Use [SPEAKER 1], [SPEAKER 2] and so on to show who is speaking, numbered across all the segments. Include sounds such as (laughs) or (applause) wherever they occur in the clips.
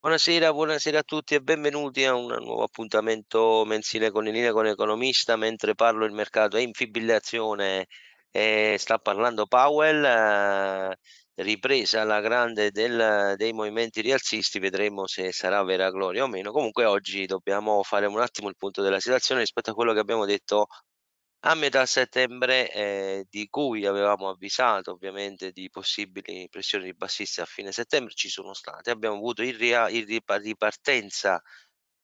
[SPEAKER 1] Buonasera, buonasera a tutti e benvenuti a un nuovo appuntamento mensile con In linea con l'economista. Mentre parlo il mercato è in fibrillazione e sta parlando Powell. Eh, ripresa la grande del, dei movimenti rialzisti, vedremo se sarà vera gloria o meno. Comunque oggi dobbiamo fare un attimo il punto della situazione rispetto a quello che abbiamo detto a metà settembre, eh, di cui avevamo avvisato ovviamente di possibili pressioni ribassiste a fine settembre, ci sono state. Abbiamo avuto il, ria- il ripartenza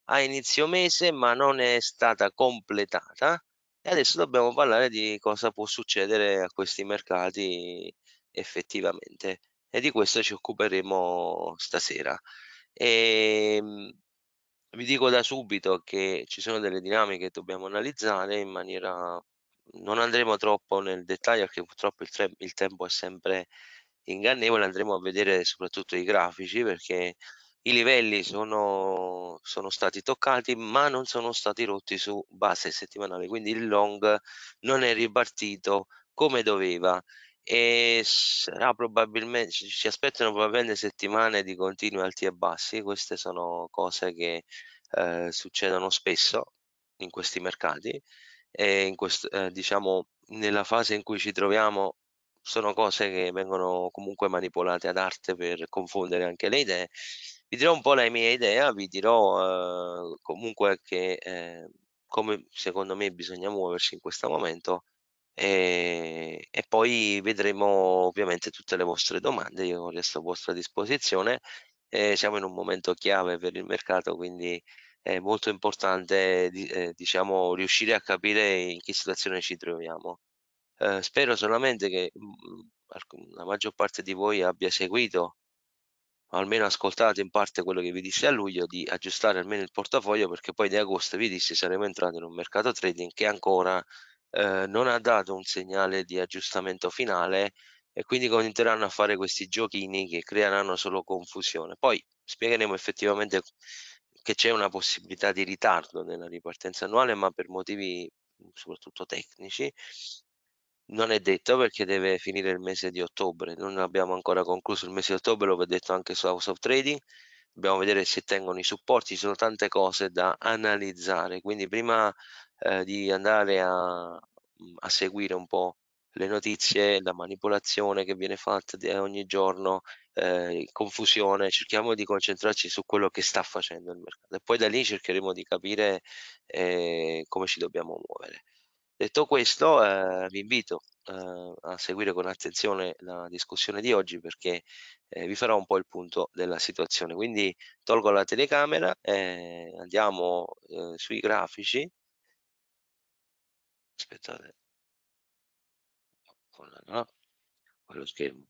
[SPEAKER 1] a inizio mese, ma non è stata completata. E adesso dobbiamo parlare di cosa può succedere a questi mercati effettivamente. E di questo ci occuperemo stasera. E, ehm, vi dico da subito che ci sono delle dinamiche che dobbiamo analizzare in maniera non andremo troppo nel dettaglio perché purtroppo il, tre, il, tempo è sempre ingannevole, andremo a vedere soprattutto i grafici perché i livelli sono, sono, stati toccati ma non sono stati rotti su base settimanale, quindi il long non è ripartito come doveva e sarà ah, probabilmente ci aspettano probabilmente settimane di continui alti e bassi, queste sono cose che eh, succedono spesso in questi mercati e in questo, eh, diciamo nella fase in cui ci troviamo sono cose che vengono comunque manipolate ad arte per confondere anche le idee. Vi dirò un po' le mie idee, vi dirò eh, comunque che eh, come secondo me bisogna muoversi in questo momento e, ehm, e, poi vedremo ovviamente tutte le vostre domande, io resto a vostra disposizione, eh, siamo in un momento chiave per il mercato quindi è molto importante eh, diciamo, riuscire a capire in che situazione ci troviamo. Eh, spero solamente che mm, mm, la maggior parte di voi abbia seguito almeno ascoltate in parte quello che vi disse a luglio di aggiustare almeno il portafoglio perché poi di agosto vi disse saremo entrati in un mercato trading che ancora eh, non ha dato un segnale di aggiustamento finale e quindi continueranno a fare questi giochini che creeranno solo confusione. Poi spiegheremo effettivamente che c'è una possibilità di ritardo nella ripartenza annuale, ma per motivi soprattutto tecnici non è detto perché deve finire il mese di ottobre, non abbiamo ancora concluso il mese di ottobre, l'ho detto anche su House of Trading, dobbiamo vedere se tengono i supporti, ci sono tante cose da analizzare, quindi prima eh, di andare a, a, seguire un po' le notizie, la manipolazione che viene fatta eh, ogni giorno, eh, confusione, cerchiamo di concentrarci su quello che sta facendo il mercato e poi da lì cercheremo di capire eh, come ci dobbiamo muovere. Detto questo, eh, vi invito eh, a seguire con attenzione la discussione di oggi perché eh, vi farò un po' il punto della situazione. Quindi tolgo la telecamera, e andiamo eh, sui grafici aspettate no, con schermo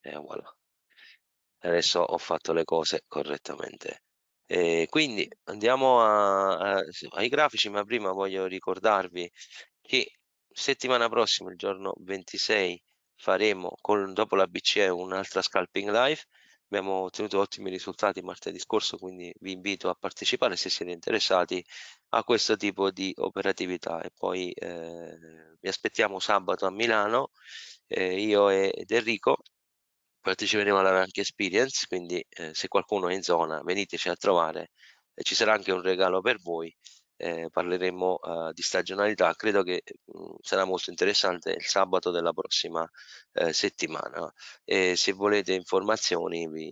[SPEAKER 1] e eh, voilà adesso ho fatto le cose correttamente e eh, quindi andiamo a, a, ai grafici ma prima voglio ricordarvi che settimana prossima il giorno 26 faremo con, dopo la BCE un'altra scalping live Abbiamo ottenuto ottimi risultati martedì scorso, quindi vi invito a partecipare se siete interessati a questo tipo di operatività. E poi eh, vi aspettiamo sabato a Milano, eh, io ed Enrico parteciperemo alla Rank Experience, quindi eh, se qualcuno è in zona veniteci a trovare, ci sarà anche un regalo per voi eh, parleremo eh, di stagionalità, credo che mh, mm, sarà molto interessante il sabato della prossima eh, settimana e se volete informazioni vi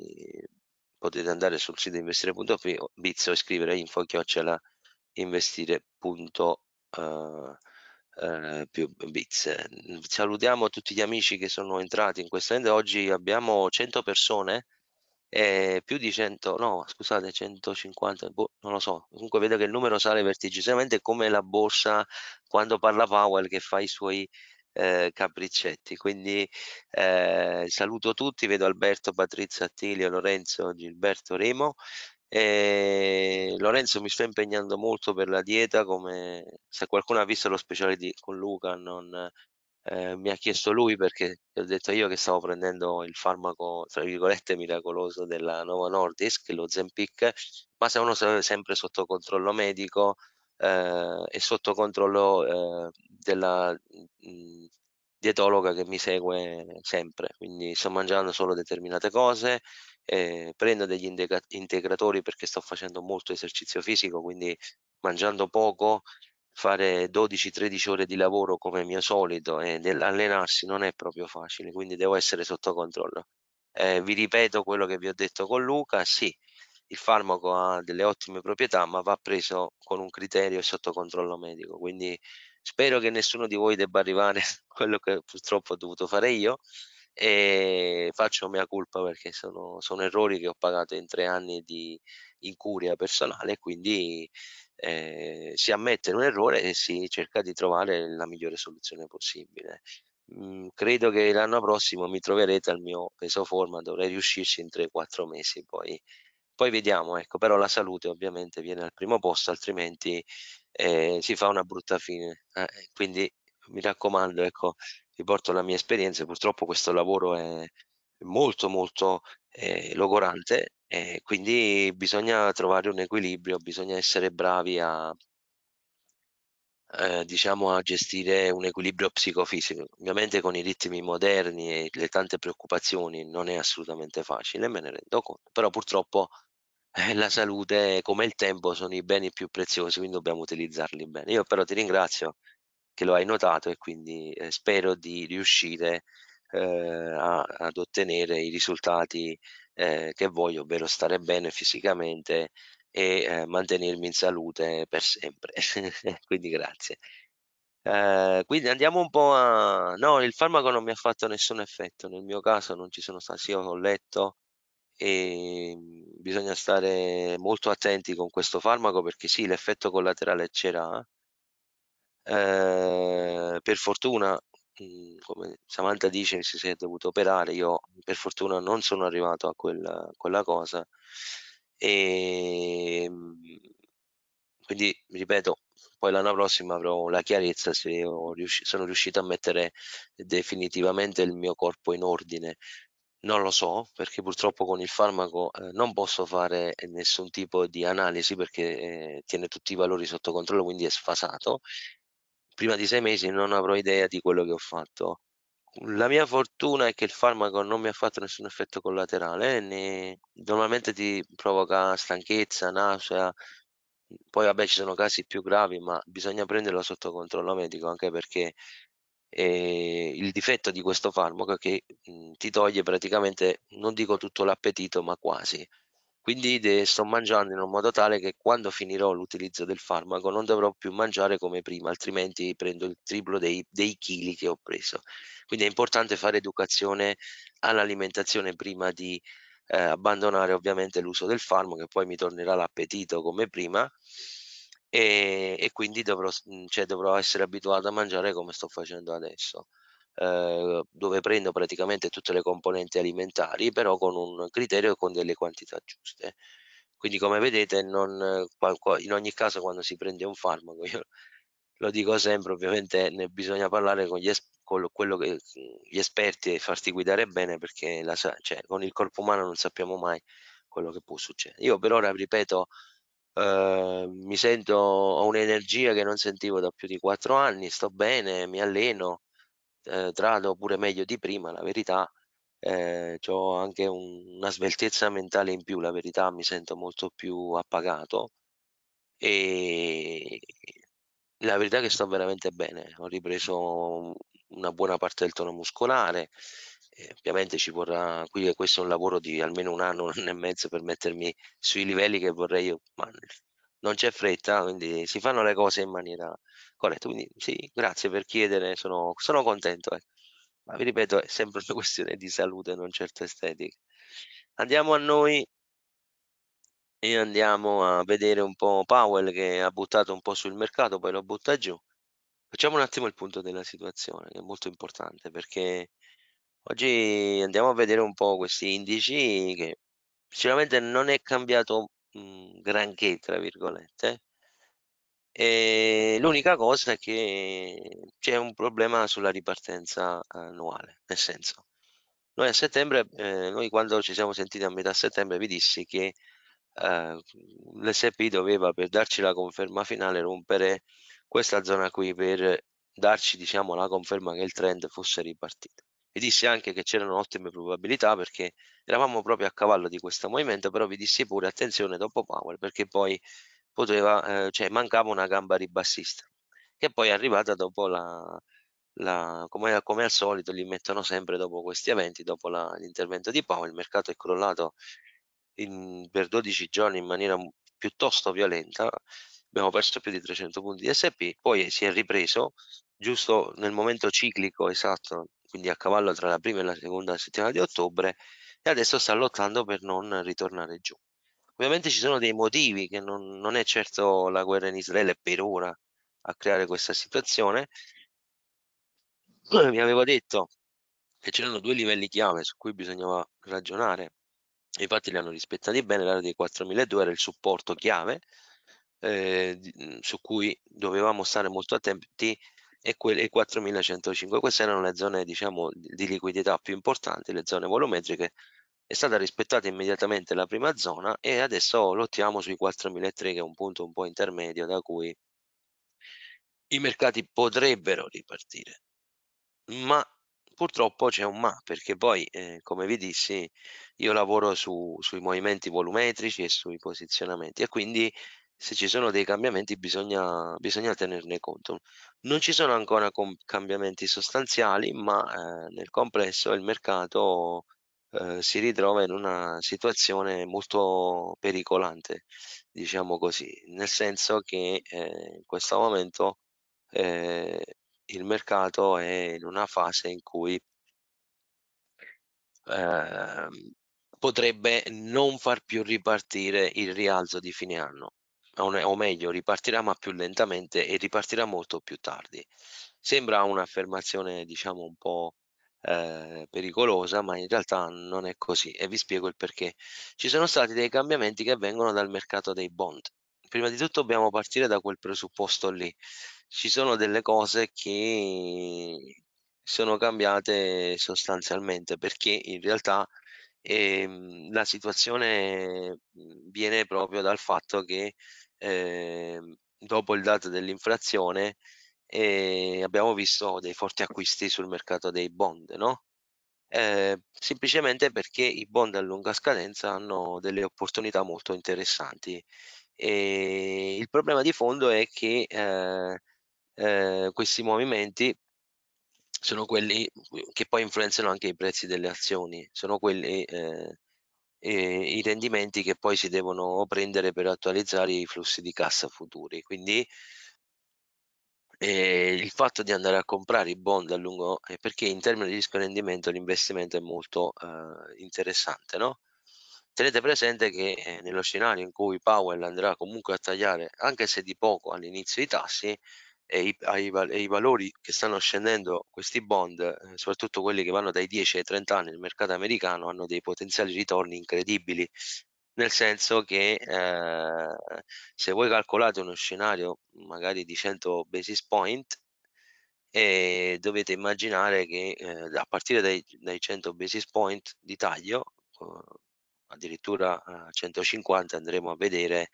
[SPEAKER 1] potete andare sul sito investire.biz o scrivere info chiocciola investire.biz eh, eh, salutiamo tutti gli amici che sono entrati in questa end oggi abbiamo 100 persone eh, più di 100, no scusate 150, boh, non lo so, comunque vedo che il numero sale vertiginosamente come la borsa quando parla Powell che fa i suoi eh, capriccetti, quindi eh, saluto tutti, vedo Alberto, Patrizia, Attilio, Lorenzo, Gilberto, Remo, e Lorenzo mi sto impegnando molto per la dieta, come se qualcuno ha visto lo speciale di, con Luca non, Ehm, mi ha chiesto lui perché gli ho detto io che stavo prendendo il farmaco, tra virgolette, miracoloso della Nova Nordisk, lo Zempic, ma se uno se sempre sotto controllo medico eh, e sotto controllo eh, della mh, mm, dietologa che mi segue sempre, quindi sto mangiando solo determinate cose, ehm, prendo degli integratori perché sto facendo molto esercizio fisico, quindi mangiando poco fare 12-13 ore di lavoro come mio solito e allenarsi non è proprio facile, quindi devo essere sotto controllo. Eh, vi ripeto quello che vi ho detto con Luca, sì, il farmaco ha delle ottime proprietà, ma va preso con un criterio e sotto controllo medico, quindi spero che nessuno di voi debba arrivare a (laughs) quello che purtroppo ho dovuto fare io e faccio mia colpa perché sono, sono errori che ho pagato in tre anni di incuria personale, quindi eh, si ammette un errore e si cerca di trovare la migliore soluzione possibile. Mm, credo che l'anno prossimo mi troverete al mio peso forma, dovrei riuscirci in 3-4 mesi poi. Poi vediamo, ecco, però la salute ovviamente viene al primo posto, altrimenti eh, si fa una brutta fine. Eh, quindi mi raccomando, ecco, vi porto la mia esperienza, purtroppo questo lavoro è, molto molto eh, logorante e eh, quindi bisogna trovare un equilibrio, bisogna essere bravi a, eh, diciamo a gestire un equilibrio psicofisico. Ovviamente con i ritmi moderni e le tante preoccupazioni non è assolutamente facile, me ne rendo conto, però purtroppo eh, la salute come il tempo sono i beni più preziosi, quindi dobbiamo utilizzarli bene. Io però ti ringrazio che lo hai notato e quindi eh, spero di riuscire eh, a, ad ottenere i risultati eh, che voglio, ovvero stare bene fisicamente e eh, mantenermi in salute per sempre. (laughs) quindi grazie. Eh, quindi andiamo un po' a... No, il farmaco non mi ha fatto nessun effetto, nel mio caso non ci sono stati, sì, ho letto e mm, bisogna stare molto attenti con questo farmaco perché sì, l'effetto collaterale c'era. Eh, per fortuna Mhmm, come Samantha dice si è dovuto operare, io per fortuna non sono arrivato a quel quella cosa. e ehm, quindi ripeto, poi l'anno prossimo avrò la chiarezza se ho riusci sono riuscito a mettere definitivamente il mio corpo in ordine. Non lo so, perché purtroppo con il farmaco, ehm, non posso fare, nessun tipo di analisi perché, ehm, tiene tutti i valori sotto controllo, quindi è sfasato prima di sei mesi non avrò idea di quello che ho fatto. La mia fortuna è che il farmaco non mi ha fatto nessun effetto collaterale, né... normalmente ti provoca stanchezza, nausea, poi vabbè ci sono casi più gravi, ma bisogna prenderlo sotto controllo medico anche perché eh, il difetto di questo farmaco è che mh, mm, ti toglie praticamente, non dico tutto l'appetito, ma quasi. Quindi sto mangiando in un modo tale che quando finirò l'utilizzo del farmaco non dovrò più mangiare come prima, altrimenti prendo il triplo dei, dei chili che ho preso. Quindi è importante fare educazione all'alimentazione prima di eh, abbandonare ovviamente l'uso del farmaco, che poi mi tornerà l'appetito come prima. E, e quindi dovrò, cioè, dovrò essere abituato a mangiare come sto facendo adesso. Ehm, dove prendo praticamente tutte le componenti alimentari, però con un criterio e con delle quantità giuste. Quindi come vedete non, in ogni caso quando si prende un farmaco, io lo dico sempre, ovviamente ne bisogna parlare con gli, es con che, gli esperti e farsi guidare bene perché la, cioè, con il corpo umano non sappiamo mai quello che può succedere. Io per ora, ripeto, eh, mi sento, ho un'energia che non sentivo da più di quattro anni, sto bene, mi alleno, eh, trado pure meglio di prima, la verità, eh, ho anche un, una sveltezza mentale in più, la verità mi sento molto più appagato e la verità è che sto veramente bene, ho ripreso una buona parte del tono muscolare, eh, ovviamente ci vorrà, qui questo è un lavoro di almeno un anno, un anno e mezzo per mettermi sui livelli che vorrei io, ma non c'è fretta, quindi si fanno le cose in maniera corretta. Quindi sì, grazie per chiedere, sono, sono contento. Eh. Ma vi ripeto, è sempre una (laughs) questione di salute, non certo estetica. Andiamo a noi e andiamo a vedere un po' Powell che ha buttato un po' sul mercato, poi lo butta giù. Facciamo un attimo il punto della situazione, che è molto importante perché oggi andiamo a vedere un po' questi indici che sicuramente non è cambiato mh, mhmm, granché, tra virgolette. E l'unica cosa è che c'è un problema sulla ripartenza annuale, nel senso, noi a settembre, eh, noi quando ci siamo sentiti a metà settembre vi dissi che eh, l'SP doveva per darci la conferma finale rompere questa zona qui per darci diciamo la conferma che il trend fosse ripartito e disse anche che c'erano ottime probabilità perché eravamo proprio a cavallo di questo movimento, però vi disse pure attenzione dopo Powell perché poi poteva, eh, cioè mancava una gamba ribassista, che poi è arrivata dopo la, la come, come, al solito li mettono sempre dopo questi eventi, dopo l'intervento di Powell, il mercato è crollato in, per 12 giorni in maniera piuttosto violenta, abbiamo perso più di 300 punti di SP, poi si è ripreso giusto nel momento ciclico esatto quindi a cavallo tra la prima e la seconda settimana di ottobre e adesso sta lottando per non ritornare giù. Ovviamente ci sono dei motivi che non, non è certo la guerra in Israele per ora a creare questa situazione. Vi avevo detto che c'erano due livelli chiave su cui bisognava ragionare, infatti li hanno rispettati bene, l'area dei 4.200 era il supporto chiave eh, su cui dovevamo stare molto attenti e, quelle 4105. Queste erano le zone diciamo, di liquidità più importanti, le zone volumetriche. È stata rispettata immediatamente la prima zona e adesso lottiamo sui 4003 che è un punto un po' intermedio da cui i mercati potrebbero ripartire. Ma purtroppo c'è un ma perché poi eh, come vi dissi io lavoro su, sui movimenti volumetrici e sui posizionamenti e quindi se ci sono dei cambiamenti bisogna, bisogna tenerne conto. Non ci sono ancora cambiamenti sostanziali, ma eh, nel complesso il mercato eh, si ritrova in una situazione molto pericolante, diciamo così, nel senso che eh, in questo momento eh, il mercato è in una fase in cui ehm, potrebbe non far più ripartire il rialzo di fine anno o meglio ripartirà ma più lentamente e ripartirà molto più tardi. Sembra un'affermazione diciamo un po' eh, pericolosa ma in realtà non è così e vi spiego il perché. Ci sono stati dei cambiamenti che avvengono dal mercato dei bond. Prima di tutto dobbiamo partire da quel presupposto lì. Ci sono delle cose che sono cambiate sostanzialmente perché in realtà ehm, la situazione viene proprio dal fatto che Ehm, dopo il dato dell'inflazione eh, abbiamo visto dei forti acquisti sul mercato dei bond, no? Eh, semplicemente perché i bond a lunga scadenza hanno delle opportunità molto interessanti. E ehm, il problema di fondo è che eh, eh, questi movimenti sono quelli che poi influenzano anche i prezzi delle azioni, sono quelli eh, i rendimenti che poi si devono prendere per attualizzare i flussi di cassa futuri. Quindi eh, il fatto di andare a comprare i bond a lungo, eh, perché in termini di rischio rendimento l'investimento è molto eh, interessante, no? Tenete presente che eh, nello scenario in cui Powell andrà comunque a tagliare, anche se di poco all'inizio i tassi, e i, ai, ai, valori che stanno scendendo questi bond, eh, soprattutto quelli che vanno dai 10 ai 30 anni nel mercato americano, hanno dei potenziali ritorni incredibili. Nel senso che eh, se voi calcolate uno scenario magari di 100 basis point, e dovete immaginare che eh, a partire dai, dai, 100 basis point di taglio, eh, addirittura a 150 andremo a vedere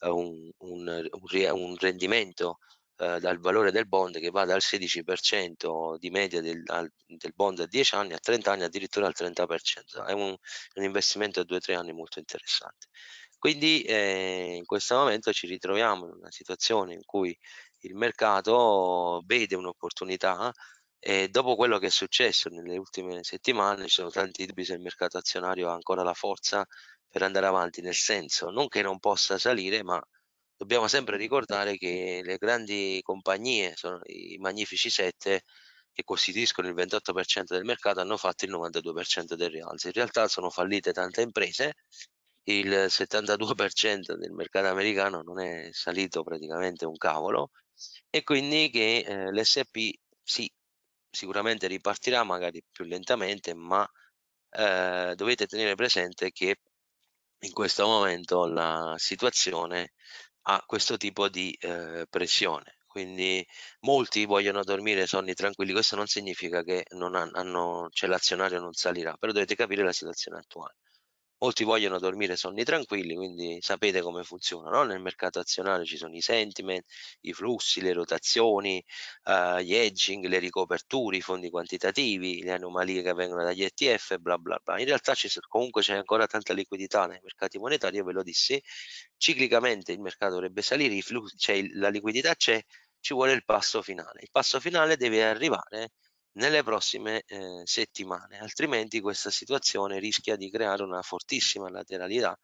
[SPEAKER 1] eh, un, un, un rendimento eh, dal valore del bond che va dal 16% di media del, al, del, bond a 10 anni a 30 anni addirittura al 30%. È un, un investimento a 2-3 anni molto interessante. Quindi eh, in questo momento ci ritroviamo in una situazione in cui il mercato vede un'opportunità e dopo quello che è successo nelle ultime settimane ci sono tanti dubbi se il mercato azionario ha ancora la forza per andare avanti, nel senso non che non possa salire, ma dobbiamo sempre ricordare che le grandi compagnie, sono i magnifici sette che costituiscono il 28% del mercato, hanno fatto il 92% del rialzo. In realtà sono fallite tante imprese, il 72% del mercato americano non è salito praticamente un cavolo e quindi che eh, l'SP sì, sicuramente ripartirà magari più lentamente, ma eh, dovete tenere presente che in questo momento la situazione a questo tipo di eh, pressione. Quindi molti vogliono dormire sonni tranquilli, questo non significa che non hanno, cioè l'azionario non salirà, però dovete capire la situazione attuale molti vogliono dormire sonni tranquilli, quindi sapete come funziona, no? nel mercato azionario ci sono i sentiment, i flussi, le rotazioni, eh, gli hedging, le ricoperture, i fondi quantitativi, le anomalie che vengono dagli ETF, bla bla bla. In realtà comunque c'è ancora tanta liquidità nei mercati monetari, io ve lo dissi, ciclicamente il mercato dovrebbe salire, flussi, cioè la liquidità c'è, ci vuole il passo finale. Il passo finale deve arrivare nelle prossime eh, settimane, altrimenti questa situazione rischia di creare una fortissima lateralità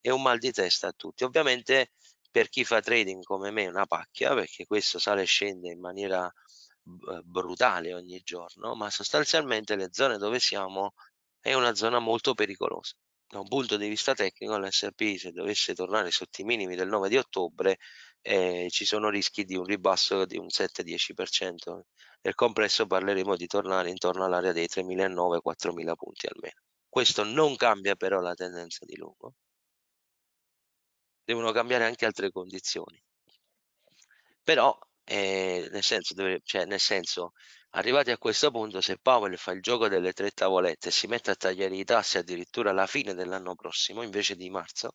[SPEAKER 1] e un mal di testa a tutti. Ovviamente per chi fa trading come me è una pacchia, perché questo sale e scende in maniera brutale ogni giorno, ma sostanzialmente le zone dove siamo è una zona molto pericolosa. Da un punto di vista tecnico l'SRP se dovesse tornare sotto i minimi del 9 di ottobre e ci sono rischi di un ribasso di un 7-10%. Nel complesso parleremo di tornare intorno all'area dei 3.900-4.000 punti almeno. Questo non cambia però la tendenza di lungo. Devono cambiare anche altre condizioni. Però, eh, nel, senso, cioè, nel senso, arrivati a questo punto, se Powell fa il gioco delle tre tavolette e si mette a tagliare i tassi addirittura alla fine dell'anno prossimo, invece di marzo,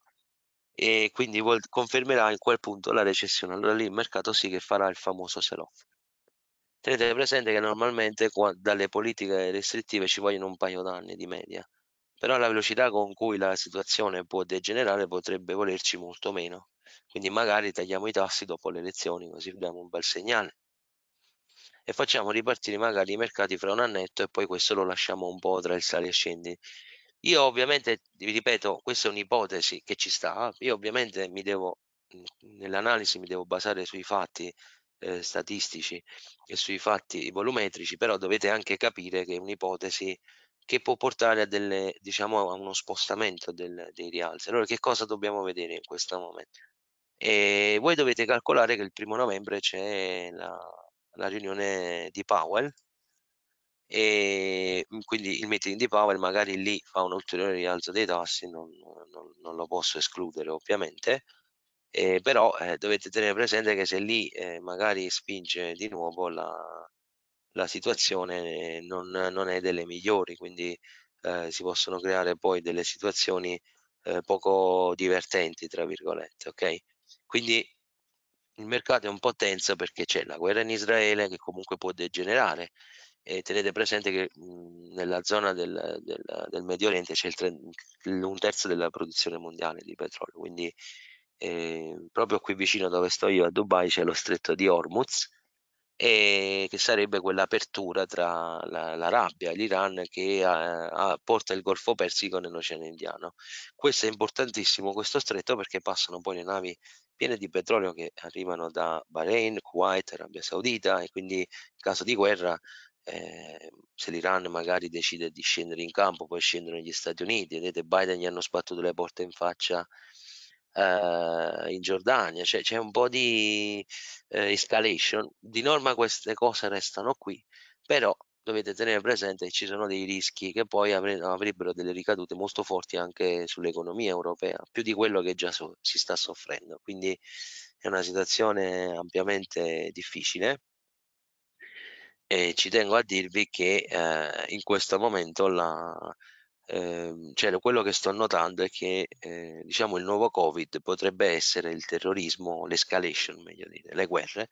[SPEAKER 1] e quindi confermerà in quel punto la recessione. Allora lì il mercato sì che farà il famoso sell-off. Tenete presente che normalmente dalle politiche restrittive ci vogliono un paio d'anni di media, però la velocità con cui la situazione può degenerare potrebbe volerci molto meno. Quindi magari tagliamo i tassi dopo le elezioni, così diamo un bel segnale e facciamo ripartire magari i mercati fra un annetto e poi questo lo lasciamo un po' tra il sale e scendi io ovviamente, vi ripeto, questa è un'ipotesi che ci sta, io ovviamente mi devo, mhmm, nell'analisi mi devo basare sui fatti eh, statistici e sui fatti volumetrici, però dovete anche capire che è un'ipotesi che può portare a, delle, diciamo, a uno spostamento del, dei rialzi. Allora che cosa dobbiamo vedere in questo momento? E voi dovete calcolare che il primo novembre c'è la, la riunione di Powell e mhmm, quindi il meeting di power magari lì fa un ulteriore rialzo dei tassi, non, non, non lo posso escludere ovviamente, eh, però eh, dovete tenere presente che se lì eh, magari spinge di nuovo la, la situazione eh, non, non, è delle migliori, quindi eh, si possono creare poi delle situazioni eh, poco divertenti, tra virgolette, ok? Quindi il mercato è un po' tenso perché c'è la guerra in Israele che comunque può degenerare, e tenete presente che mh, mhmm, nella zona del, del, del, Medio Oriente c'è un terzo della produzione mondiale di petrolio, quindi eh, proprio qui vicino dove sto io a Dubai c'è lo stretto di Hormuz, e che sarebbe quell'apertura tra l'Arabia la, e l'Iran che eh, a, a, porta il Golfo Persico nell'Oceano Indiano. Questo è importantissimo, questo stretto, perché passano poi le navi piene di petrolio che arrivano da Bahrain, Kuwait, Arabia Saudita e quindi in caso di guerra Ehm, se l'Iran magari decide di scendere in campo, poi scendono gli Stati Uniti, vedete Biden gli hanno sbattuto le porte in faccia eh, in Giordania, cioè, c'è un po' di eh, escalation, di norma queste cose restano qui, però dovete tenere presente che ci sono dei rischi che poi avre- avrebbero delle ricadute molto forti anche sull'economia europea, più di quello che già so- si sta soffrendo, quindi è una situazione ampiamente difficile e ci tengo a dirvi che eh, in questo momento la, eh, cioè quello che sto notando è che eh, diciamo il nuovo Covid potrebbe essere il terrorismo, l'escalation, meglio dire, le guerre.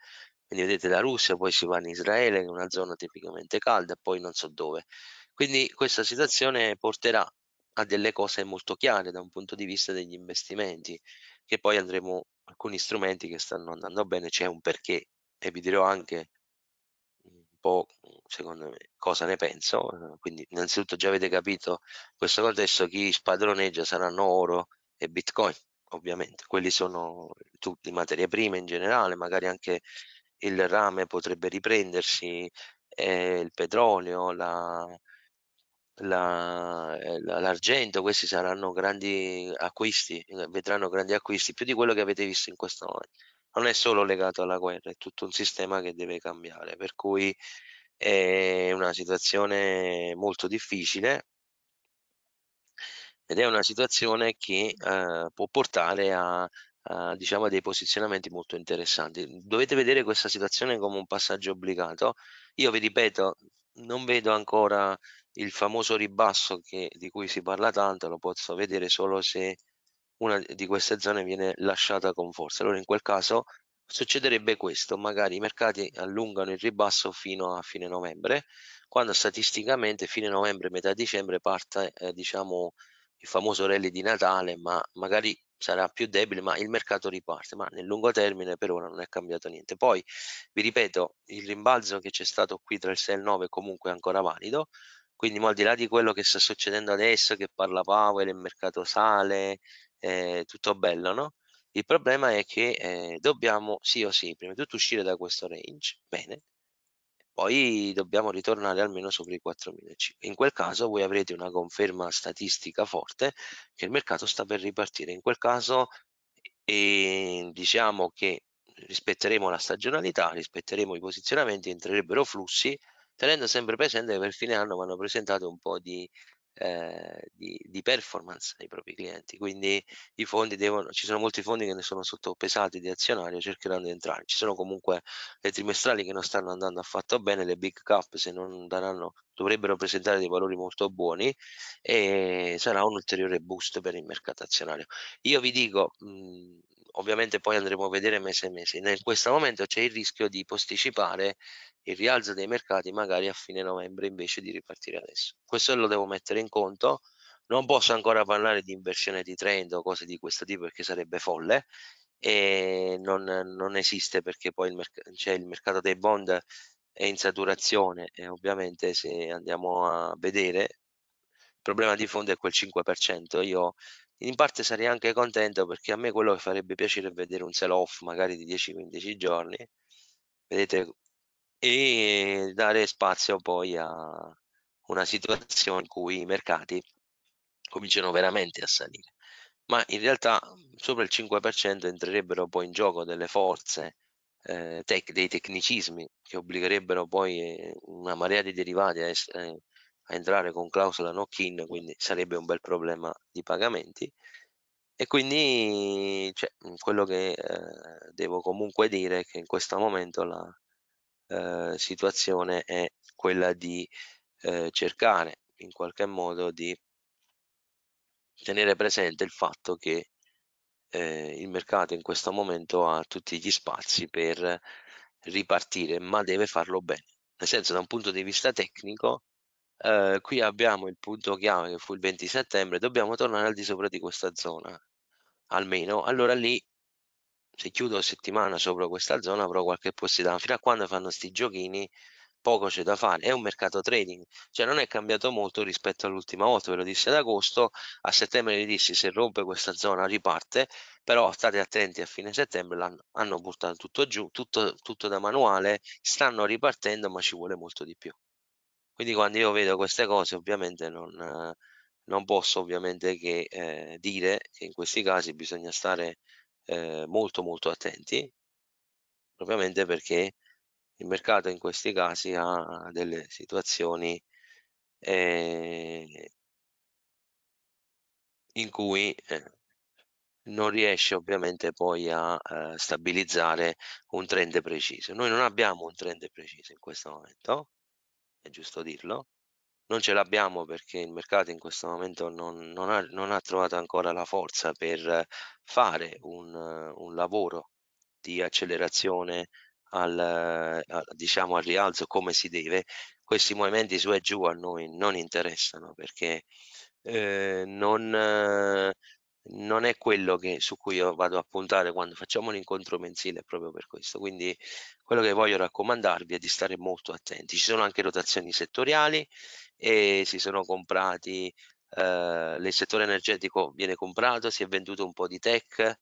[SPEAKER 1] Quindi vedete la Russia, poi si va in Israele, in una zona tipicamente calda, poi non so dove. Quindi questa situazione porterà a delle cose molto chiare da un punto di vista degli investimenti, che poi andremo, alcuni strumenti che stanno andando bene, c'è un perché e vi dirò anche po' secondo me cosa ne penso eh, quindi innanzitutto già avete capito in questo contesto chi spadroneggia saranno oro e bitcoin ovviamente quelli sono tutte materie prime in generale magari anche il rame potrebbe riprendersi eh, il petrolio eh, la, l'argento, questi saranno grandi acquisti, vedranno grandi acquisti più di quello che avete visto in questo momento non è solo legato alla guerra, è tutto un sistema che deve cambiare, per cui è una situazione molto difficile ed è una situazione che eh, può portare a, a, diciamo, dei posizionamenti molto interessanti. Dovete vedere questa situazione come un passaggio obbligato. Io vi ripeto, non vedo ancora il famoso ribasso che, di cui si parla tanto, lo posso vedere solo se una di queste zone viene lasciata con forza. Allora in quel caso succederebbe questo, magari i mercati allungano il ribasso fino a fine novembre, quando statisticamente fine novembre, metà dicembre parte eh, diciamo il famoso rally di Natale, ma magari sarà più debole, ma il mercato riparte, ma nel lungo termine per ora non è cambiato niente. Poi, vi ripeto, il rimbalzo che c'è stato qui tra il 6 e il 9 è comunque ancora valido, quindi al di là di quello che sta succedendo adesso, che parla Powell, il mercato sale, eh, tutto bello, no? Il problema è che eh, dobbiamo sì o sì, prima di tutto uscire da questo range, bene, poi dobbiamo ritornare almeno sopra i 4.500. In quel caso voi avrete una conferma statistica forte che il mercato sta per ripartire. In quel caso eh, diciamo che rispetteremo la stagionalità, rispetteremo i posizionamenti, entrerebbero flussi, tenendo sempre presente che per fine anno vanno presentate un po' di eh, di, di, performance ai propri clienti. Quindi i fondi devono, ci sono molti fondi che ne sono sottopesati di azionario, cercheranno di entrare. Ci sono comunque le trimestrali che non stanno andando affatto bene, le big cap se non daranno dovrebbero presentare dei valori molto buoni e sarà un ulteriore boost per il mercato azionario. Io vi dico, mh, ovviamente poi andremo a vedere mese a mese. In questo momento c'è il rischio di posticipare il rialzo dei mercati magari a fine novembre invece di ripartire adesso. Questo lo devo mettere in conto. Non posso ancora parlare di inversione di trend o cose di questo tipo perché sarebbe folle e non, non esiste perché poi il, cioè il mercato dei bond è in saturazione e ovviamente se andiamo a vedere il problema di fondo è quel 5%. Io in parte sarei anche contento perché a me quello che farebbe piacere è vedere un sell off magari di 10-15 giorni vedete e dare spazio poi a una situazione in cui i mercati cominciano veramente a salire ma in realtà sopra il 5% entrerebbero poi in gioco delle forze eh, tec dei tecnicismi che obbligherebbero poi eh, una marea di derivati a essere eh, a entrare con clausola knock-in, quindi sarebbe un bel problema di pagamenti. E quindi cioè, quello che eh, devo comunque dire è che in questo momento la eh, situazione è quella di eh, cercare in qualche modo di tenere presente il fatto che eh, il mercato in questo momento ha tutti gli spazi per ripartire, ma deve farlo bene. Nel senso, da un punto di vista tecnico, Ehm, qui abbiamo il punto chiave che fu il 20 settembre, dobbiamo tornare al di sopra di questa zona, almeno. Allora lì, se chiudo settimana sopra questa zona, avrò qualche possibilità. Fino a quando fanno sti giochini, poco c'è da fare. È un mercato trading, cioè non è cambiato molto rispetto all'ultima volta, ve lo dissi ad agosto, a settembre vi dissi se rompe questa zona riparte, però state attenti a fine settembre, hanno buttato tutto giù, tutto, tutto da manuale, stanno ripartendo ma ci vuole molto di più. Quindi quando io vedo queste cose ovviamente non, non posso ovviamente che eh, dire che in questi casi bisogna stare eh, molto molto attenti, propriamente perché il mercato in questi casi ha delle situazioni eh, in cui eh, non riesce ovviamente poi a eh, stabilizzare un trend preciso. Noi non abbiamo un trend preciso in questo momento, è giusto dirlo. Non ce l'abbiamo perché il mercato in questo momento non, non, ha, non ha, trovato ancora la forza per fare un, un lavoro di accelerazione al, al, diciamo, al rialzo come si deve. Questi movimenti su e giù a noi non interessano perché eh, non, eh, non è quello che, su cui io vado a puntare quando facciamo un incontro mensile, proprio per questo. Quindi quello che voglio raccomandarvi è di stare molto attenti. Ci sono anche rotazioni settoriali e si sono comprati, eh, il settore energetico viene comprato, si è venduto un po' di tech,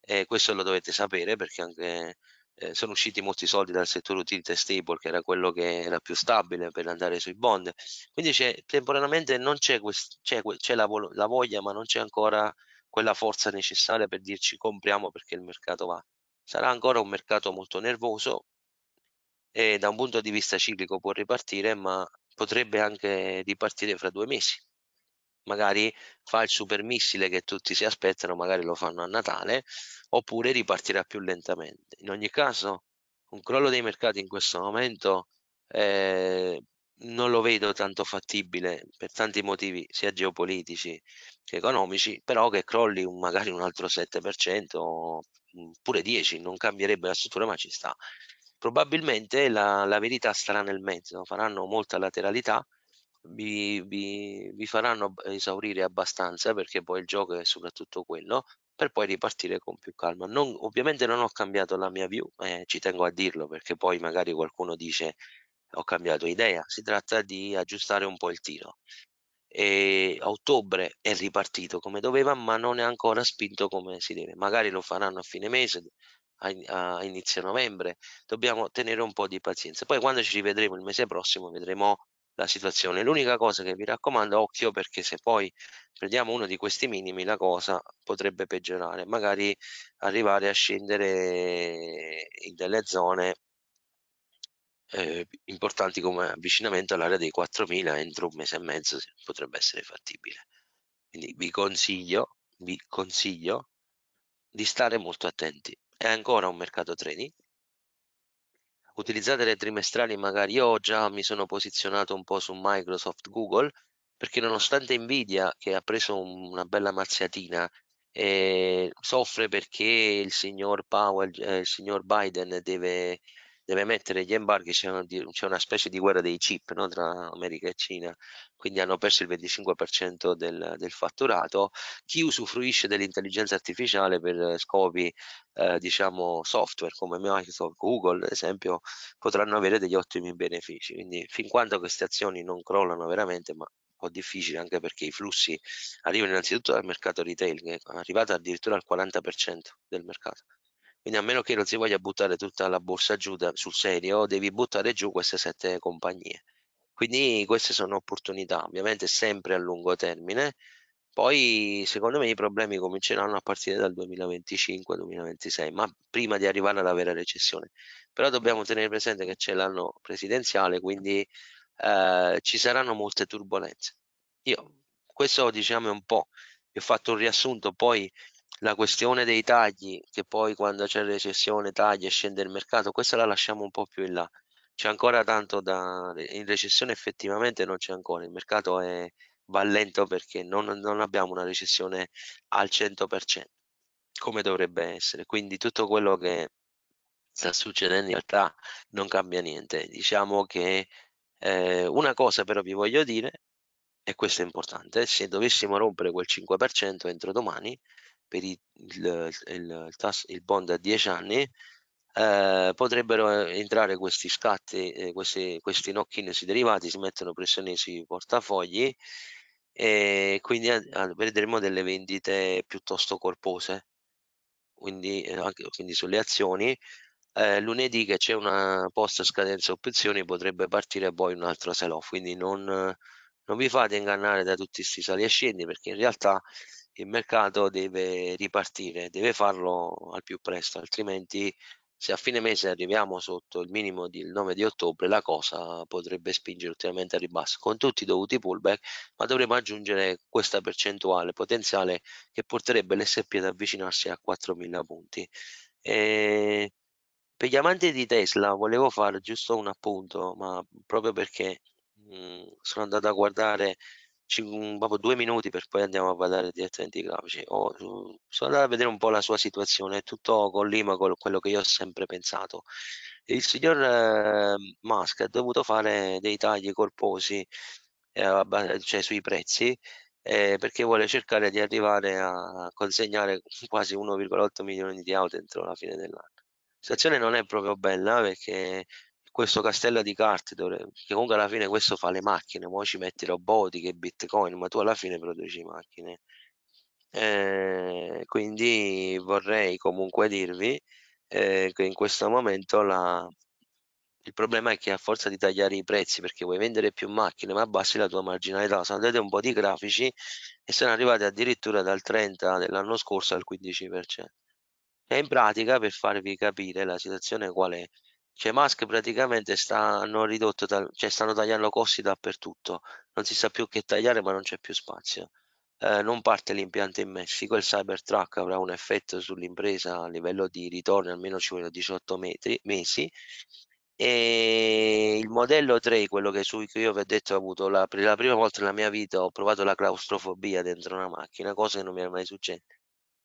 [SPEAKER 1] e questo lo dovete sapere perché anche eh, sono usciti molti soldi dal settore utility stable che era quello che era più stabile per andare sui bond quindi temporaneamente non c'è, la, la, voglia ma non c'è ancora quella forza necessaria per dirci compriamo perché il mercato va. Sarà ancora un mercato molto nervoso e da un punto di vista ciclico può ripartire, ma potrebbe anche ripartire fra due mesi. Magari fa il super missile che tutti si aspettano, magari lo fanno a Natale, oppure ripartirà più lentamente. In ogni caso, un crollo dei mercati in questo momento eh, non lo vedo tanto fattibile per tanti motivi, sia geopolitici che economici, però che crolli un, magari un altro 7%, mm, pure 10%, non cambierebbe la struttura, ma ci sta. Probabilmente la, la verità starà nel mezzo, faranno molta lateralità, vi, vi, vi, faranno esaurire abbastanza perché poi il gioco è soprattutto quello per poi ripartire con più calma. Non, ovviamente non ho cambiato la mia view, eh, ci tengo a dirlo perché poi magari qualcuno dice ho cambiato idea, si tratta di aggiustare un po' il tiro. E a ottobre è ripartito come doveva, ma non è ancora spinto come si deve. Magari lo faranno a fine mese, a, a inizio novembre. Dobbiamo tenere un po' di pazienza. Poi quando ci rivedremo il mese prossimo vedremo la situazione. L'unica cosa che vi raccomando, occhio perché se poi prendiamo uno di questi minimi la cosa potrebbe peggiorare, magari arrivare a scendere in delle zone eh, importanti come avvicinamento all'area dei 4.000 entro un mese e mezzo potrebbe essere fattibile. Quindi vi consiglio, vi consiglio di stare molto attenti. È ancora un mercato trading. Utilizzate le trimestrali, magari io già mi sono posizionato un po' su Microsoft, Google, perché nonostante Nvidia che ha preso una bella mazziatina eh, soffre perché il signor Powell, eh, il signor Biden deve deve mettere gli embarghi, c'è una, una specie di guerra dei chip no? tra America e Cina, quindi hanno perso il 25% del, del fatturato. Chi usufruisce dell'intelligenza artificiale per scopi eh, diciamo software come Microsoft, Google ad esempio, potranno avere degli ottimi benefici. Quindi fin quando queste azioni non crollano veramente, ma un po' difficile anche perché i flussi arrivano innanzitutto dal mercato retail, che è arrivato addirittura al 40% del mercato. Quindi a meno che non si voglia buttare tutta la borsa giù da, sul serio, devi buttare giù queste sette compagnie. Quindi queste sono opportunità, ovviamente sempre a lungo termine. Poi secondo me i problemi cominceranno a partire dal 2025-2026, ma prima di arrivare alla vera recessione. Però dobbiamo tenere presente che c'è l'anno presidenziale, quindi eh, ci saranno molte turbulenze. Io questo diciamo è un po', vi ho fatto un riassunto, poi la questione dei tagli, che poi quando c'è recessione taglia e scende il mercato, questa la lasciamo un po' più in là. C'è ancora tanto da... In recessione effettivamente non c'è ancora, il mercato è... va lento perché non, non abbiamo una recessione al 100%, come dovrebbe essere. Quindi tutto quello che sta succedendo in realtà non cambia niente. Diciamo che eh, una cosa però vi voglio dire, e questo è importante, se dovessimo rompere quel 5% entro domani, per il, il, il, tasso, il bond a 10 anni, eh, potrebbero eh, entrare questi scatti, eh, questi, questi knock-in sui derivati, si mettono pressione sui portafogli e quindi vedremo delle vendite piuttosto corpose, quindi, eh, quindi sulle azioni. Eh, lunedì che c'è una post scadenza opzioni potrebbe partire poi un'altra sell-off, quindi non, non vi fate ingannare da tutti questi sali e scendi perché in realtà il mercato deve ripartire, deve farlo al più presto, altrimenti se a fine mese arriviamo sotto il minimo del 9 di ottobre la cosa potrebbe spingere ulteriormente al ribasso con tutti i dovuti pullback ma dovremmo aggiungere questa percentuale potenziale che porterebbe l'SP ad avvicinarsi a 4000 punti e per gli amanti di Tesla volevo fare giusto un appunto ma proprio perché mh, mhmm, sono andato a guardare ci, dopo due minuti per poi andiamo a parlare direttamente i grafici. Oh, sono andato a vedere un po' la sua situazione, è tutto collima con quello che io ho sempre pensato. Il signor eh, Musk ha dovuto fare dei tagli corposi eh, cioè sui prezzi eh, perché vuole cercare di arrivare a consegnare quasi 1,8 milioni di auto entro la fine dell'anno. La situazione non è proprio bella perché questo castello di carte che comunque alla fine questo fa le macchine poi ci metti robotica e bitcoin ma tu alla fine produci macchine eh, quindi vorrei comunque dirvi eh, che in questo momento la, il problema è che a forza di tagliare i prezzi perché vuoi vendere più macchine ma abbassi la tua marginalità se andate un po' di grafici e sono arrivati addirittura dal 30 dell'anno scorso al 15% e in pratica per farvi capire la situazione qual è cioè Musk praticamente sta, hanno ridotto, cioè stanno tagliando costi dappertutto, non si sa più che tagliare ma non c'è più spazio. Eh, non parte l'impianto in Messico, il Cybertruck avrà un effetto sull'impresa a livello di ritorno, almeno ci vogliono 18 metri, mesi. E il modello 3, quello che, su cui io vi ho detto, ho avuto la, la prima volta nella mia vita, ho provato la claustrofobia dentro una macchina, cosa che non mi era mai successa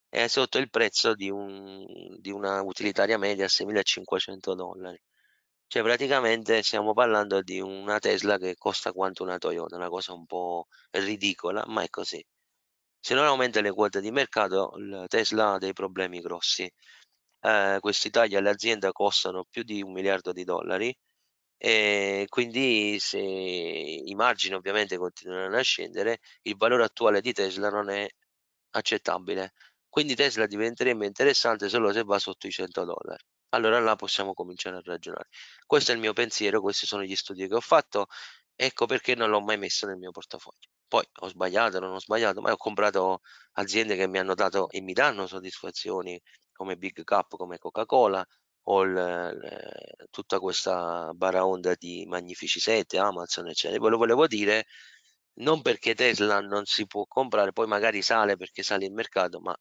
[SPEAKER 1] è sotto il prezzo di, un, di, una utilitaria media a 6.500 dollari. Cioè praticamente stiamo parlando di una Tesla che costa quanto una Toyota, una cosa un po' ridicola, ma è così. Se non aumenta le quote di mercato, Tesla ha dei problemi grossi. Eh, questi tagli all'azienda costano più di un miliardo di dollari e quindi se i margini ovviamente continueranno a scendere, il valore attuale di Tesla non è accettabile. Quindi Tesla diventerebbe interessante solo se va sotto i 100 dollari allora là possiamo cominciare a ragionare. Questo è il mio pensiero, questi sono gli studi che ho fatto, ecco perché non l'ho mai messo nel mio portafoglio. Poi ho sbagliato, non ho sbagliato, ma ho comprato aziende che mi hanno dato e mi danno soddisfazioni come Big Cup, come Coca-Cola, o tutta questa baraonda di Magnifici 7, Amazon, eccetera. Ve lo volevo dire non perché Tesla non si può comprare, poi magari sale perché sale il mercato, ma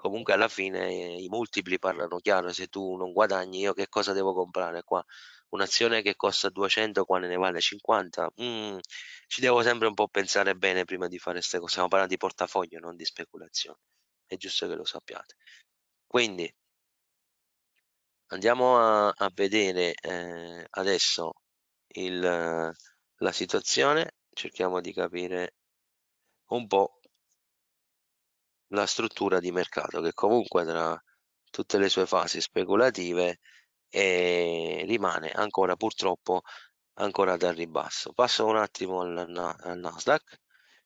[SPEAKER 1] comunque alla fine eh, i multipli parlano chiaro, se tu non guadagni io che cosa devo comprare qua? Un'azione che costa 200 qua ne vale 50? Mm, ci devo sempre un po' pensare bene prima di fare queste cose, stiamo parlando di portafoglio, non di speculazione, è giusto che lo sappiate. Quindi andiamo a, a vedere eh, adesso il, la situazione, cerchiamo di capire un po' la struttura di mercato che comunque tra tutte le sue fasi speculative e eh, rimane ancora purtroppo ancora dal ribasso. Passo un attimo al, al Nasdaq,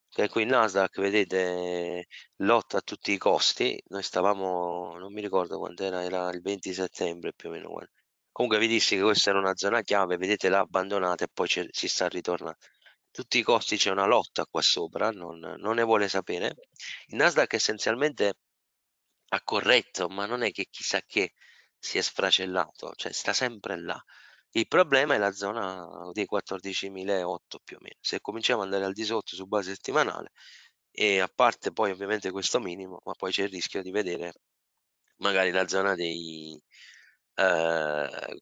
[SPEAKER 1] che qui il Nasdaq vedete lotta a tutti i costi, noi stavamo, non mi ricordo quando era, era il 20 settembre più o meno. Comunque vi dissi che questa era una zona chiave, vedete l'ha abbandonata e poi ci, si sta ritornando tutti i costi c'è una lotta qua sopra, non, non, ne vuole sapere. Il Nasdaq essenzialmente ha corretto, ma non è che chissà che si è sfracellato, cioè sta sempre là. Il problema è la zona dei 14.008 più o meno. Se cominciamo ad andare al di sotto su base settimanale, e a parte poi ovviamente questo minimo, ma poi c'è il rischio di vedere magari la zona dei eh,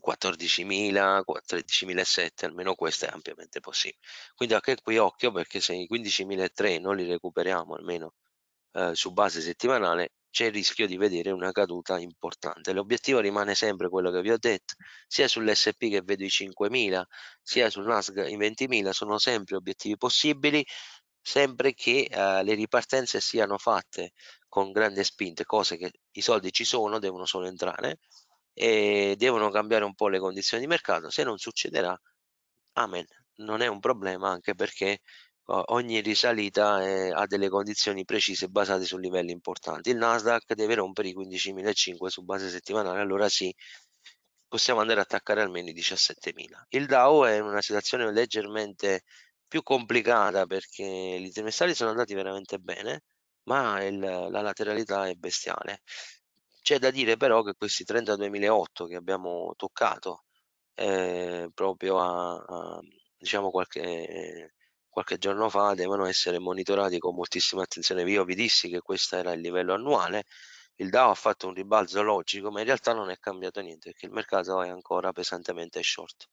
[SPEAKER 1] 14.000, 13.700, almeno questo è ampiamente possibile. Quindi anche qui occhio perché se i 15.300 non li recuperiamo almeno eh, su base settimanale, c'è il rischio di vedere una caduta importante. L'obiettivo rimane sempre quello che vi ho detto, sia sull'SP che vedo i 5.000, sia sul NASG i 20.000, sono sempre obiettivi possibili, sempre che eh, le ripartenze siano fatte con grande spinta, cose che i soldi ci sono, devono solo entrare, e devono cambiare un po' le condizioni di mercato. Se non succederà, amen, non è un problema anche perché ogni risalita è, eh, ha delle condizioni precise basate su livelli importanti. Il Nasdaq deve rompere i 15.500 su base settimanale, allora sì, possiamo andare a attaccare almeno i 17.000. Il DAO è in una situazione leggermente più complicata perché i trimestrali sono andati veramente bene, ma il, la lateralità è bestiale. C'è da dire però che questi 32.008 che abbiamo toccato eh, proprio a, a, diciamo qualche, qualche giorno fa devono essere monitorati con moltissima attenzione. Io vi dissi che questo era il livello annuale, il DAO ha fatto un ribalzo logico, ma in realtà non è cambiato niente perché il mercato è ancora pesantemente short.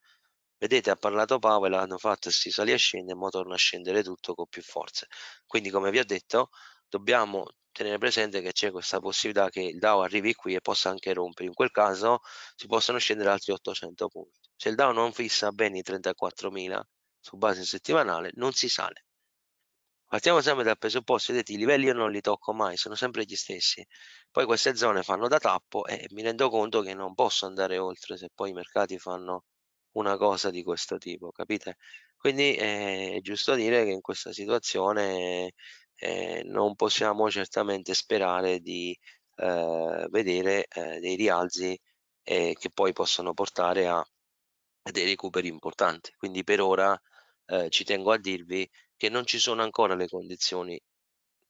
[SPEAKER 1] Vedete, ha parlato Powell, hanno fatto si sali e scende, ma torna a scendere tutto con più forze. Quindi, come vi ho detto, dobbiamo tenere presente che c'è questa possibilità che il DAO arrivi qui e possa anche rompere. In quel caso si possono scendere altri 800 punti. Se il DAO non fissa bene i 34.000 su base settimanale, non si sale. Partiamo sempre dal presupposto, vedete, i livelli io non li tocco mai, sono sempre gli stessi. Poi queste zone fanno da tappo e mi rendo conto che non posso andare oltre se poi i mercati fanno una cosa di questo tipo, capite? Quindi eh, è giusto dire che in questa situazione eh, non possiamo certamente sperare di eh, vedere eh, dei rialzi eh, che poi possono portare a dei recuperi importanti. Quindi per ora eh, ci tengo a dirvi che non ci sono ancora le condizioni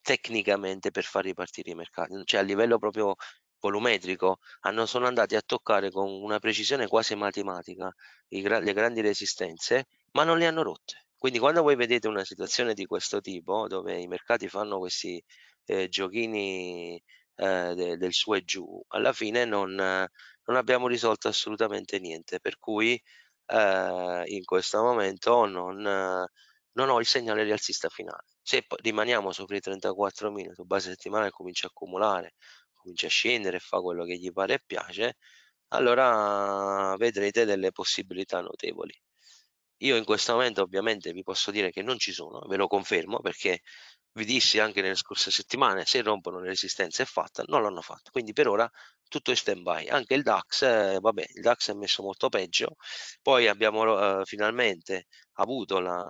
[SPEAKER 1] tecnicamente per far ripartire i mercati, cioè a livello proprio volumetrico hanno, sono andati a toccare con una precisione quasi matematica i, le grandi resistenze, ma non le hanno rotte quindi quando voi vedete una situazione di questo tipo, dove i mercati fanno questi eh, giochini eh, de, del su e giù, alla fine non, non abbiamo risolto assolutamente niente, per cui eh, in questo momento non, non, ho il segnale rialzista finale. Se rimaniamo sopra i 34 34.000 su base settimanale comincia a accumulare, comincia a scendere, fa quello che gli pare e piace, allora vedrete delle possibilità notevoli. Io in questo momento ovviamente vi posso dire che non ci sono, ve lo confermo perché vi dissi anche nelle scorse settimane se rompono le resistenze è fatta, non l'hanno fatto, quindi per ora tutto è stand by, anche il DAX, eh, vabbè il DAX è messo molto peggio, poi abbiamo eh, finalmente avuto la,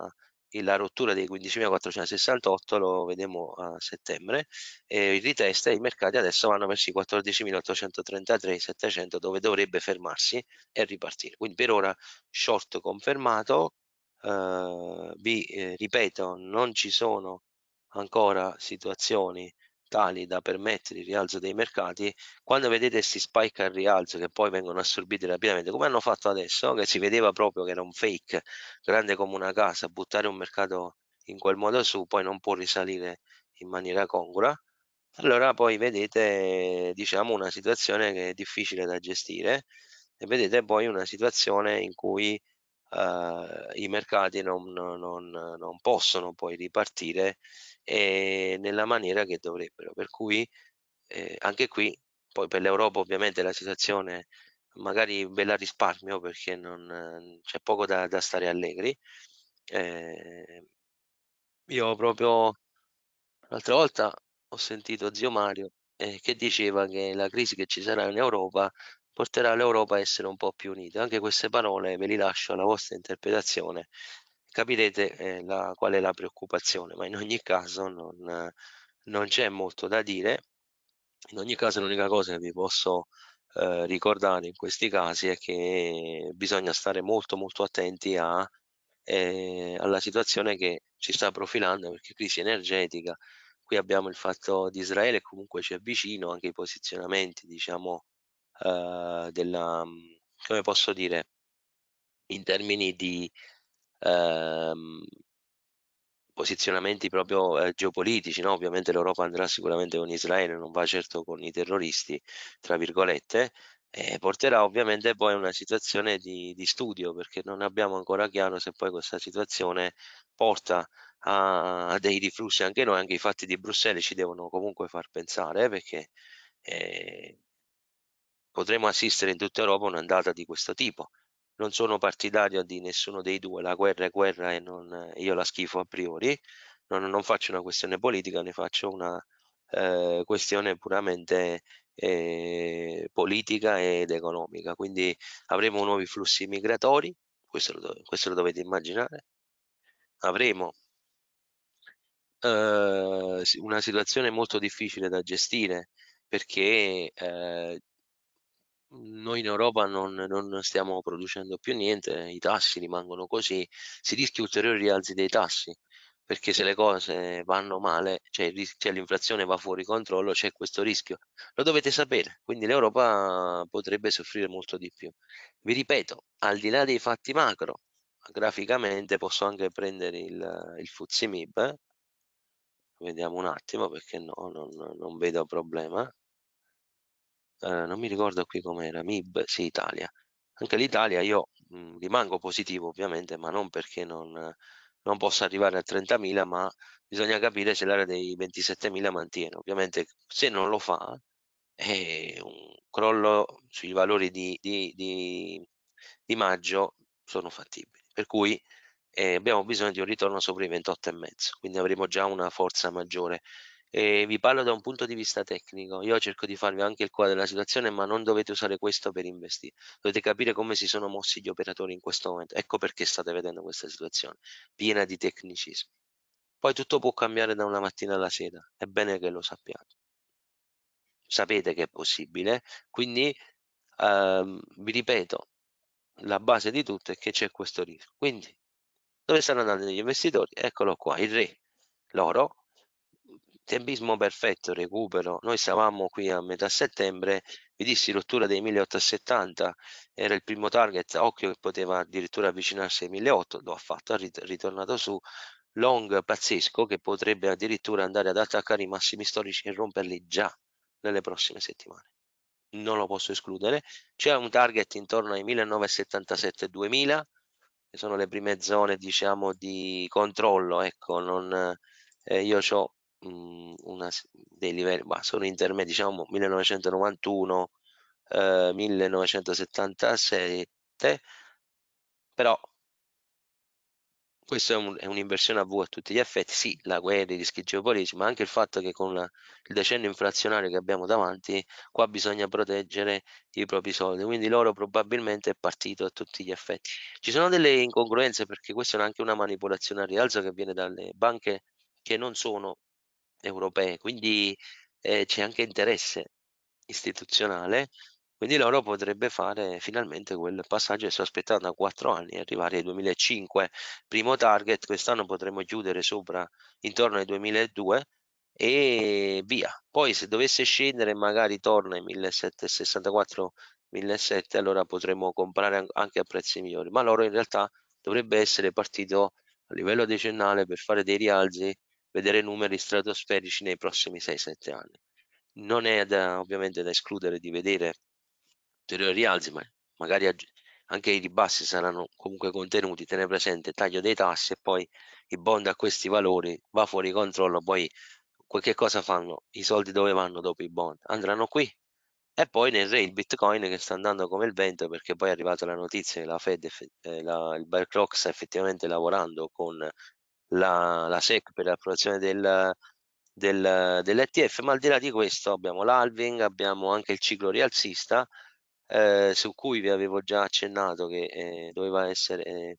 [SPEAKER 1] e la rottura dei 15.468 lo vedremo a settembre e il ritest i mercati adesso vanno verso i 14.833.700 dove dovrebbe fermarsi e ripartire quindi per ora short confermato eh, vi eh, ripeto non ci sono ancora situazioni tali da permettere il rialzo dei mercati, quando vedete questi spike al rialzo che poi vengono assorbiti rapidamente, come hanno fatto adesso, che si vedeva proprio che era un fake, grande come una casa, buttare un mercato in quel modo su, poi non può risalire in maniera congrua, allora poi vedete diciamo una situazione che è difficile da gestire e vedete poi una situazione in cui eh, i mercati non, non, non, possono poi ripartire eh, nella maniera che dovrebbero. Per cui eh, anche qui, poi per l'Europa ovviamente la situazione magari ve la risparmio perché non, c'è poco da, da stare allegri. Eh, io proprio l'altra volta ho sentito zio Mario eh, che diceva che la crisi che ci sarà in Europa porterà l'Europa a essere un po' più unita. Anche queste parole ve le lascio alla vostra interpretazione, capirete eh, la, qual è la preoccupazione, ma in ogni caso non, non c'è molto da dire. In ogni caso l'unica cosa che vi posso eh, ricordare in questi casi è che bisogna stare molto molto attenti a, eh, alla situazione che ci sta profilando perché crisi energetica, qui abbiamo il fatto di Israele comunque ci è vicino anche i posizionamenti diciamo eh, della, come posso dire, in termini di ehm, posizionamenti proprio eh, geopolitici, no? ovviamente l'Europa andrà sicuramente con Israele, non va certo con i terroristi, tra virgolette, e porterà ovviamente poi a una situazione di, di, studio perché non abbiamo ancora chiaro se poi questa situazione porta a, a dei riflussi anche noi, anche i fatti di Bruxelles ci devono comunque far pensare perché eh, potremo assistere in tutta Europa a un'andata di questo tipo. Non sono partidario di nessuno dei due, la guerra è guerra e non, io la schifo a priori, non, non faccio una questione politica, ne faccio una eh, questione puramente eh, politica ed economica. Quindi avremo nuovi flussi migratori, questo lo, questo lo dovete immaginare, avremo eh, una situazione molto difficile da gestire perché eh, noi in Europa non, non stiamo producendo più niente, i tassi rimangono così, si rischia ulteriori rialzi dei tassi perché se le cose vanno male, cioè, cioè l'inflazione va fuori controllo, c'è questo rischio. Lo dovete sapere, quindi l'Europa potrebbe soffrire molto di più. Vi ripeto, al di là dei fatti macro, graficamente posso anche prendere il, il Fuzzi Mib, eh? vediamo un attimo perché no, non, non vedo problema. Eh, non mi ricordo qui com'era, MIB, sì, Italia. Anche l'Italia io mh, mhmm, rimango positivo ovviamente, ma non perché non, non possa arrivare a 30.000, ma bisogna capire se l'area dei 27.000 mantiene. Ovviamente se non lo fa, è un crollo sui valori di, di, di, di maggio sono fattibili. Per cui eh, abbiamo bisogno di un ritorno sopra i 28,5, quindi avremo già una forza maggiore e vi parlo da un punto di vista tecnico. Io cerco di farvi anche il quadro della situazione, ma non dovete usare questo per investire. Dovete capire come si sono mossi gli operatori in questo momento. Ecco perché state vedendo questa situazione piena di tecnicismi. Poi tutto può cambiare da una mattina alla sera, è bene che lo sappiate. Sapete che è possibile, quindi ehm, vi ripeto, la base di tutto è che c'è questo rischio. Quindi, dove stanno andando gli investitori? Eccolo qua, il re, l'oro, tempismo perfetto, recupero. Noi stavamo qui a metà settembre, vi dissi rottura dei 1870, era il primo target, occhio che poteva addirittura avvicinarsi ai 1800, lo ha fatto, è ritornato su, long pazzesco che potrebbe addirittura andare ad attaccare i massimi storici e romperli già nelle prossime settimane. Non lo posso escludere. C'è un target intorno ai 1977-2000, che sono le prime zone diciamo di controllo, ecco, non, eh, io ho mh, mhmm, una, dei livelli, ma sono intermedi, diciamo 1991, eh, 1977, però questa è, un'inversione un a V a tutti gli effetti, sì, la guerra, i rischi geopolitici, ma anche il fatto che con la, il decennio inflazionario che abbiamo davanti, qua bisogna proteggere i propri soldi, quindi l'oro probabilmente è partito a tutti gli effetti. Ci sono delle incongruenze perché questa è anche una manipolazione al rialzo che viene dalle banche che non sono europee, quindi eh, c'è anche interesse istituzionale, quindi l'oro potrebbe fare finalmente quel passaggio che sto aspettando da 4 anni, arrivare ai 2005, primo target, quest'anno potremmo chiudere sopra intorno ai 2002 e via. Poi se dovesse scendere magari torna ai 1764 1700 allora potremmo comprare anche a prezzi migliori ma l'oro in realtà dovrebbe essere partito a livello decennale per fare dei rialzi vedere numeri stratosferici nei prossimi 6-7 anni. Non è da, ovviamente da escludere di vedere ulteriori rialzi, ma magari anche i ribassi saranno comunque contenuti, tenere presente il taglio dei tassi e poi i bond a questi valori va fuori controllo, poi che cosa fanno? I soldi dove vanno dopo i bond? Andranno qui e poi nel re il bitcoin che sta andando come il vento perché poi è arrivata la notizia che la Fed, eh, la, il Bear Clock sta effettivamente lavorando con la, la SEC per l'approvazione del, del, dell'ETF, ma al di là di questo abbiamo l'alving, abbiamo anche il ciclo rialzista eh, su cui vi avevo già accennato che eh, doveva essere eh,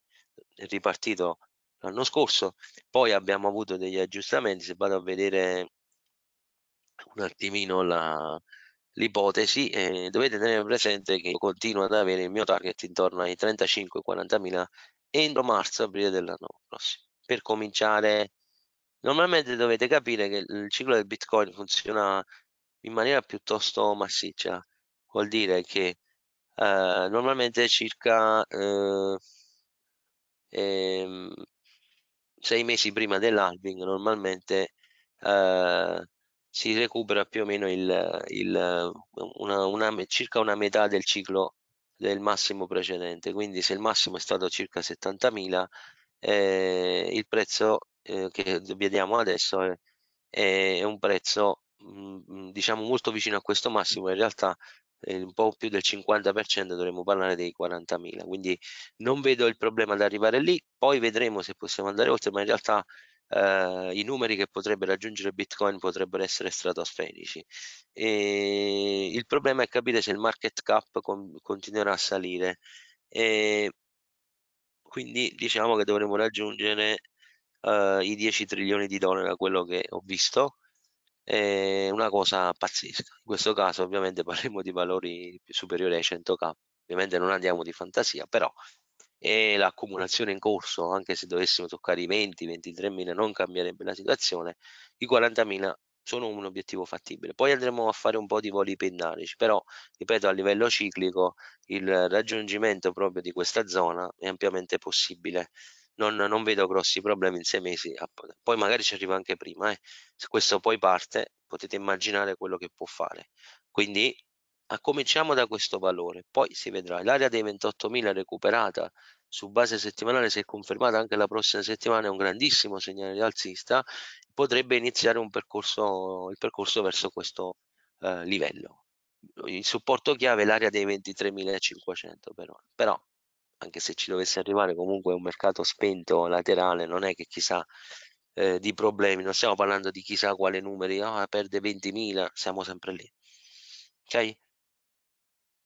[SPEAKER 1] ripartito l'anno scorso, poi abbiamo avuto degli aggiustamenti, se vado a vedere un attimino la, l'ipotesi eh, dovete tenere presente che io continuo ad avere il mio target intorno ai 35-40 mila entro marzo aprile dell'anno prossimo per cominciare normalmente dovete capire che il ciclo del bitcoin funziona in maniera piuttosto massiccia vuol dire che eh, normalmente circa eh, eh, sei mesi prima dell'halving normalmente eh, si recupera più o meno il, il, una, una, circa una metà del ciclo del massimo precedente quindi se il massimo è stato circa 70.000 eh, il prezzo eh, che vediamo adesso è, eh, è un prezzo mh, mm, mm, diciamo molto vicino a questo massimo in realtà eh, un po' più del 50% dovremmo parlare dei 40.000 quindi non vedo il problema ad arrivare lì poi vedremo se possiamo andare oltre ma in realtà eh, i numeri che potrebbe raggiungere bitcoin potrebbero essere stratosferici e il problema è capire se il market cap con, continuerà a salire e quindi diciamo che dovremmo raggiungere eh, i 10 trilioni di dollari da quello che ho visto è una cosa pazzesca in questo caso ovviamente (laughs) parliamo di valori superiori ai 100k ovviamente non andiamo di fantasia però è l'accumulazione in corso anche se dovessimo toccare i 20 23 mila non cambierebbe la situazione i 40 40.000 sono un obiettivo fattibile. Poi andremo a fare un po' di voli pennarici, però ripeto a livello ciclico il raggiungimento proprio di questa zona è ampiamente possibile. Non, non vedo grossi problemi in sei mesi, poi magari ci arriva anche prima. Eh. Se questo poi parte, potete immaginare quello che può fare. Quindi cominciamo da questo valore, poi si vedrà. L'area dei 28.000 recuperata su base settimanale, se confermata anche la prossima settimana, è un grandissimo segnale rialzista potrebbe iniziare un percorso, il percorso verso questo eh, livello. Il supporto chiave è l'area dei 23.500 per ora, però anche se ci dovesse arrivare comunque un mercato spento laterale, non è che chissà eh, di problemi, non stiamo parlando di chissà quale numeri, ah, perde 20.000, siamo sempre lì. Ok?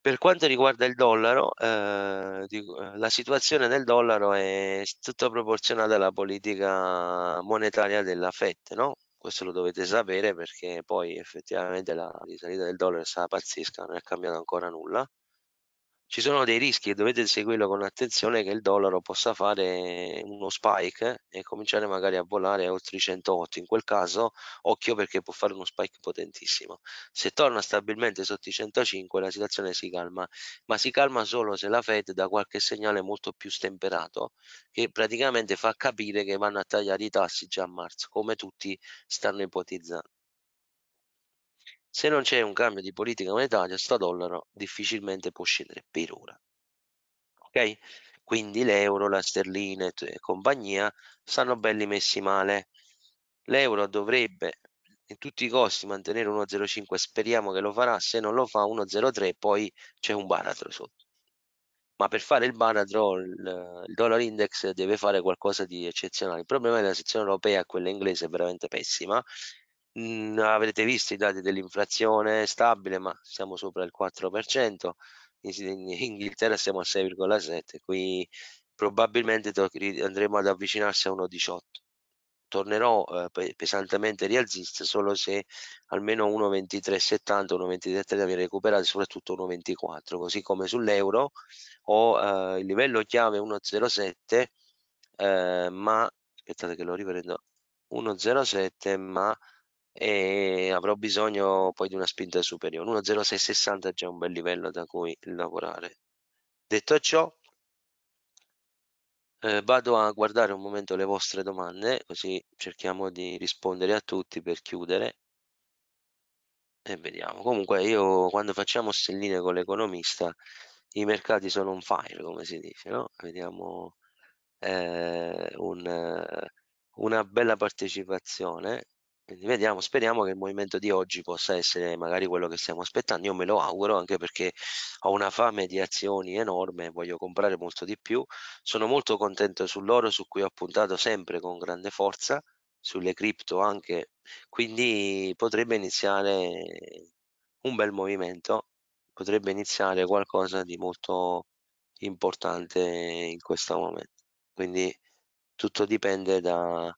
[SPEAKER 1] Per quanto riguarda il dollaro, eh, eh la situazione del dollaro è tutta proporzionata alla politica monetaria della FED, no? Questo lo dovete sapere perché poi effettivamente la risalita del dollaro è stata pazzesca, non è cambiato ancora nulla ci sono dei rischi e dovete seguirlo con attenzione che il dollaro possa fare uno spike eh, e cominciare magari a volare oltre i 108 in quel caso occhio perché può fare uno spike potentissimo se torna stabilmente sotto i 105 la situazione si calma ma si calma solo se la Fed dà qualche segnale molto più stemperato che praticamente fa capire che vanno a tagliare i tassi già a marzo come tutti stanno ipotizzando se non c'è un cambio di politica monetaria, sta dollaro difficilmente può scendere per ora. Ok? Quindi l'euro, la sterlina e compagnia stanno belli messi male. L'euro dovrebbe in tutti i costi mantenere 1,05, speriamo che lo farà, se non lo fa 1,03 poi c'è un baratro sotto. Ma per fare il baratro il, il dollaro index deve fare qualcosa di eccezionale. Il problema è che la sezione europea, quella inglese, è veramente pessima mh, mhmm, avrete visto i dati dell'inflazione stabile, ma siamo sopra il 4%, in, in Inghilterra siamo a 6,7%, qui probabilmente andremo ad avvicinarsi a 1,18%. Tornerò eh, pesantemente rialzista solo se almeno 1,2370, 1,2330 viene recuperato, soprattutto 1,24, così come sull'euro ho eh, il livello chiave 1,07, eh, ma aspettate che lo riprendo 1,07 ma e avrò bisogno poi di una spinta superiore. 1.0660 è già un bel livello da cui lavorare. Detto ciò, eh, vado a guardare un momento le vostre domande, così cerchiamo di rispondere a tutti per chiudere. E vediamo. Comunque io quando facciamo stelline con l'economista, i mercati sono un fire, come si dice, no? Vediamo eh, un, una bella partecipazione quindi vediamo, speriamo che il movimento di oggi possa essere magari quello che stiamo aspettando. Io me lo auguro anche perché ho una fame di azioni enorme, voglio comprare molto di più. Sono molto contento sull'oro su cui ho puntato sempre con grande forza, sulle cripto anche. Quindi potrebbe iniziare un bel movimento, potrebbe iniziare qualcosa di molto importante in questo momento. Quindi tutto dipende da,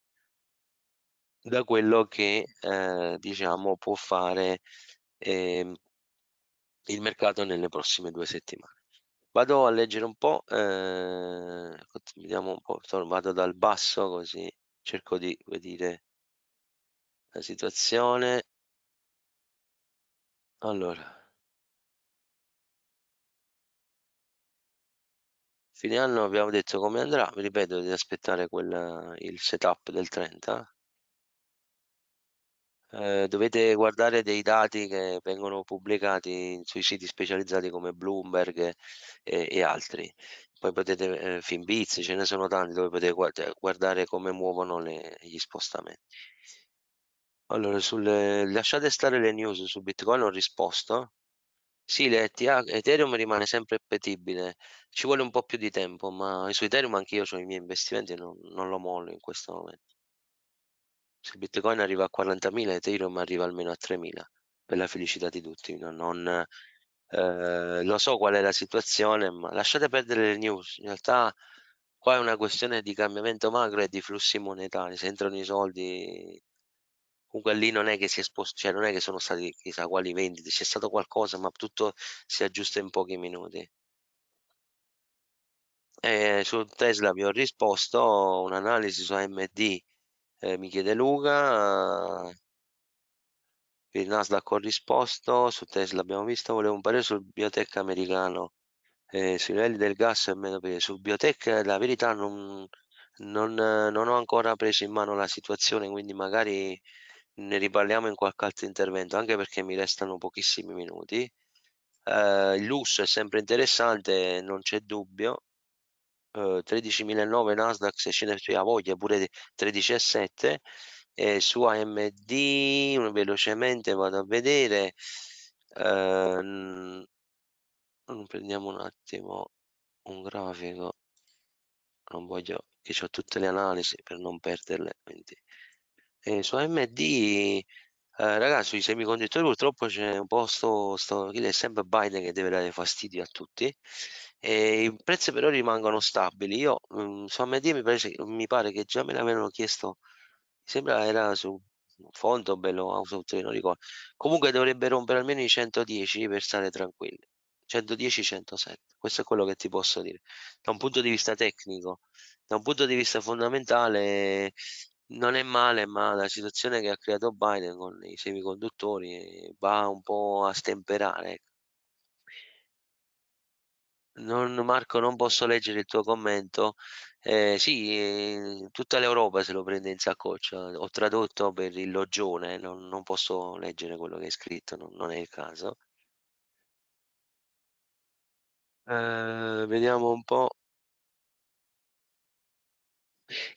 [SPEAKER 1] da quello che eh, diciamo può fare eh, il mercato nelle prossime due settimane. Vado a leggere un po', eh, vediamo un po', vado dal basso così cerco di vedere la situazione. Allora, fine anno abbiamo detto come andrà, vi ripeto di aspettare quel, il setup del 30 eh, dovete guardare dei dati che vengono pubblicati sui siti specializzati come Bloomberg e, e altri. Poi potete, eh, Finbiz, ce ne sono tanti dove potete cioè, guardare come muovono le, gli spostamenti. Allora, sulle, lasciate stare le news su Bitcoin, ho risposto. Sì, Ethereum rimane sempre appetibile, ci vuole un po' più di tempo, ma su Ethereum anche io ho i miei investimenti, non, non lo mollo in questo momento se Bitcoin arriva a 40.000, Ethereum arriva almeno a 3.000 per la felicità di tutti. No? Non, eh, lo so qual è la situazione, ma lasciate perdere le news. In realtà qua è una questione di cambiamento macro e di flussi monetari. Se entrano i soldi, comunque lì non è che si è spost- cioè non è che sono stati chissà quali vendite, c'è stato qualcosa, ma tutto si aggiusta in pochi minuti. E eh, su Tesla vi ho risposto un'analisi su AMD eh, mi chiede Luca per eh, il Nasdaq ho risposto su Tesla abbiamo visto volevo un parere sul biotech americano eh, sui livelli del gas e meno peso su biotech la verità non, non, non ho ancora preso in mano la situazione quindi magari ne riparliamo in qualche altro intervento anche perché mi restano pochissimi minuti eh, il lusso è sempre interessante non c'è dubbio 13.009 eh, Nasdaq se scende a voglia pure 13.7 e su AMD velocemente vado a vedere eh, prendiamo un attimo un grafico non voglio che ho tutte le analisi per non perderle quindi e su AMD eh, ragazzi sui semiconduttori purtroppo c'è un posto sto, sto è sempre Biden che deve dare fastidio a tutti e i prezzi però rimangono stabili. Io mh, mm, su AMD mi pare, mi pare che già me l'avevano chiesto, mi sembra era su Fondo Bello Auto non ricordo. Comunque dovrebbe rompere almeno i 110 per stare tranquilli. 110-107, questo è quello che ti posso dire. Da un punto di vista tecnico, da un punto di vista fondamentale, non è male, ma la situazione che ha creato Biden con i semiconduttori eh, va un po' a stemperare ecco. Non, Marco, non posso leggere il tuo commento. Eh, sì, eh, tutta l'Europa se lo prende in saccoccia. Ho tradotto per il logione, eh, non, non posso leggere quello che hai scritto, non, non è il caso. Eh, vediamo un po'.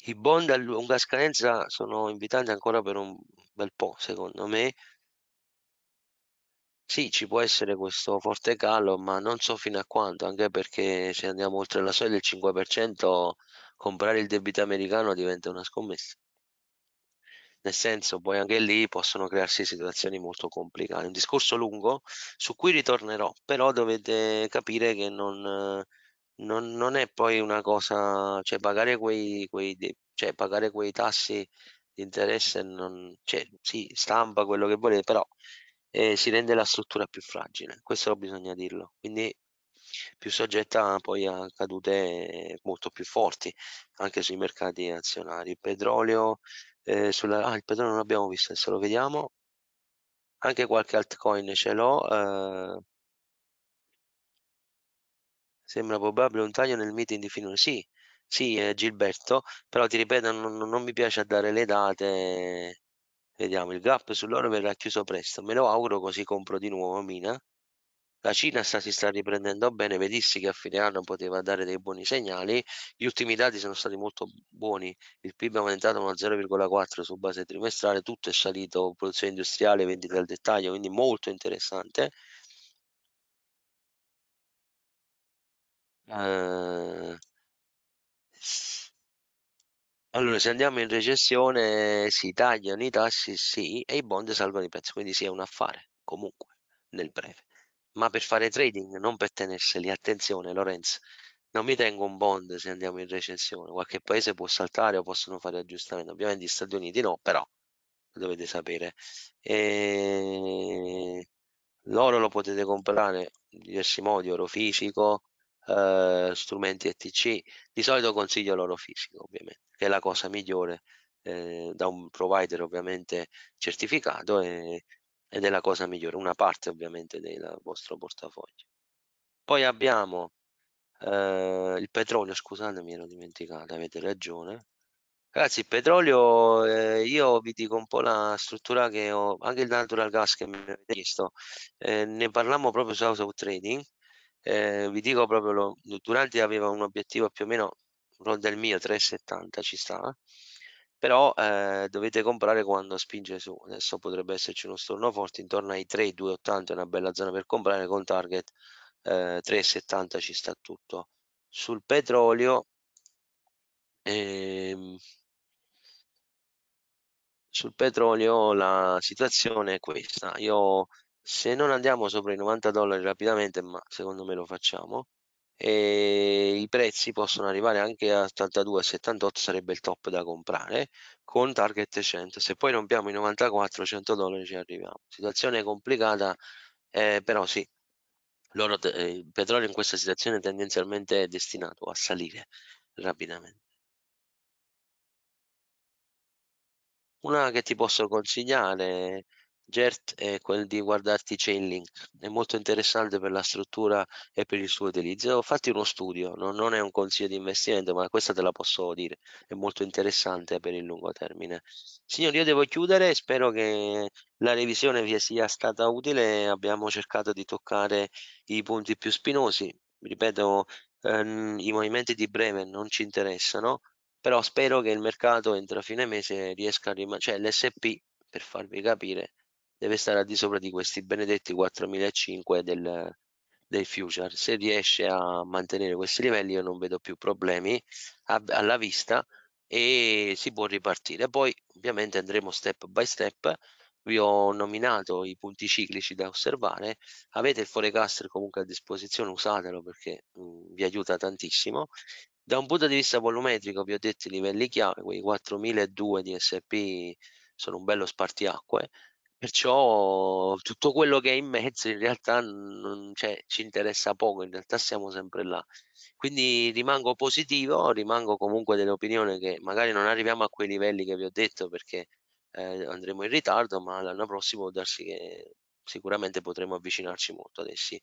[SPEAKER 1] I bond a lunga scadenza sono invitanti ancora per un bel po', secondo me. Sì, ci può essere questo forte calo, ma non so fino a quanto, anche perché se andiamo oltre la soglia del 5%, comprare il debito americano diventa una scommessa. Nel senso, poi anche lì possono crearsi situazioni molto complicate. Un discorso lungo su cui ritornerò, però dovete capire che non, non, non è poi una cosa, cioè pagare quei, quei, cioè pagare quei tassi di interesse, non, cioè, sì, stampa quello che volete, però e si rende la struttura più fragile, questo bisogna dirlo, quindi più soggetta poi a cadute molto più forti anche sui mercati azionari. Il petrolio, eh, sulla, ah, il petrolio non l'abbiamo visto, adesso lo vediamo, anche qualche altcoin ce l'ho, eh, sembra probabile un taglio nel meeting di finora. sì sì eh, Gilberto però ti ripeto non, non, mi piace dare le date Vediamo, il gap sull'oro verrà chiuso presto, me lo auguro così compro di nuovo Mina. La Cina sta, si sta riprendendo bene, vedissi che a fine anno poteva dare dei buoni segnali, gli ultimi dati sono stati molto buoni, il PIB è aumentato uno 0,4 su base trimestrale, tutto è salito, produzione industriale, vendita al dettaglio, quindi molto interessante. Eh, allora, se andiamo in recessione si tagliano i tassi, sì, e i bond salvano i prezzi, quindi sì, è un affare, comunque, nel breve. Ma per fare trading, non per tenerseli. Attenzione, Lorenzo, non mi tengo un bond se andiamo in recessione. Qualche paese può saltare o possono fare aggiustamenti. Ovviamente gli Stati Uniti no, però dovete sapere. E... L'oro lo potete comprare in diversi modi, oro fisico, eh, strumenti ETC, di solito consiglio l'oro fisico ovviamente, che è la cosa migliore eh, da un provider ovviamente certificato e, ed è la cosa migliore, una parte ovviamente del vostro portafoglio. Poi abbiamo eh, il petrolio, scusate mi ero dimenticato, avete ragione, Ragazzi, il petrolio, eh, io vi dico un po' la struttura che ho, anche il natural gas che mi avete chiesto, eh, ne parliamo proprio su House of Trading, eh, vi dico proprio, lo, Durante aveva un obiettivo più o meno ronda il mio 3,70 ci sta però eh, dovete comprare quando spinge su adesso potrebbe esserci uno storno forte intorno ai 3 2,80 è una bella zona per comprare con target eh, 3,70 ci sta tutto sul petrolio ehm, sul petrolio la situazione è questa io se non andiamo sopra i 90 dollari rapidamente, ma secondo me lo facciamo, i prezzi possono arrivare anche a 82 78 sarebbe il top da comprare con target 100 se poi rompiamo i 94 100 dollari ci arriviamo situazione complicata eh, però sì Loro, eh, il petrolio in questa situazione tendenzialmente è destinato a salire rapidamente una che ti posso consigliare GERT è quel di guardarti Chainlink, è molto interessante per la struttura e per il suo utilizzo. Fatti uno studio, no, non è un consiglio di investimento, ma questa te la posso dire, è molto interessante per il lungo termine. Signori, io devo chiudere, spero che la revisione vi sia stata utile, abbiamo cercato di toccare i punti più spinosi, ripeto, ehm, i movimenti di breve non ci interessano, però spero che il mercato entro fine mese riesca a rimanere, cioè l'SP per farvi capire deve stare al di sopra di questi benedetti 4.500 del, dei future. Se riesce a mantenere questi livelli io non vedo più problemi a, alla vista e si può ripartire. Poi ovviamente andremo step by step, vi ho nominato i punti ciclici da osservare, avete il forecaster comunque a disposizione, usatelo perché mh, mm, vi aiuta tantissimo. Da un punto di vista volumetrico vi ho detto i livelli chiave, quei 4.200 di SP sono un bello spartiacque, Perciò tutto quello che è in mezzo in realtà non, cioè, ci interessa poco, in realtà siamo sempre là. Quindi rimango positivo, rimango comunque dell'opinione che magari non arriviamo a quei livelli che vi ho detto perché eh, andremo in ritardo, ma l'anno prossimo può darsi che sicuramente potremo avvicinarci molto ad essi.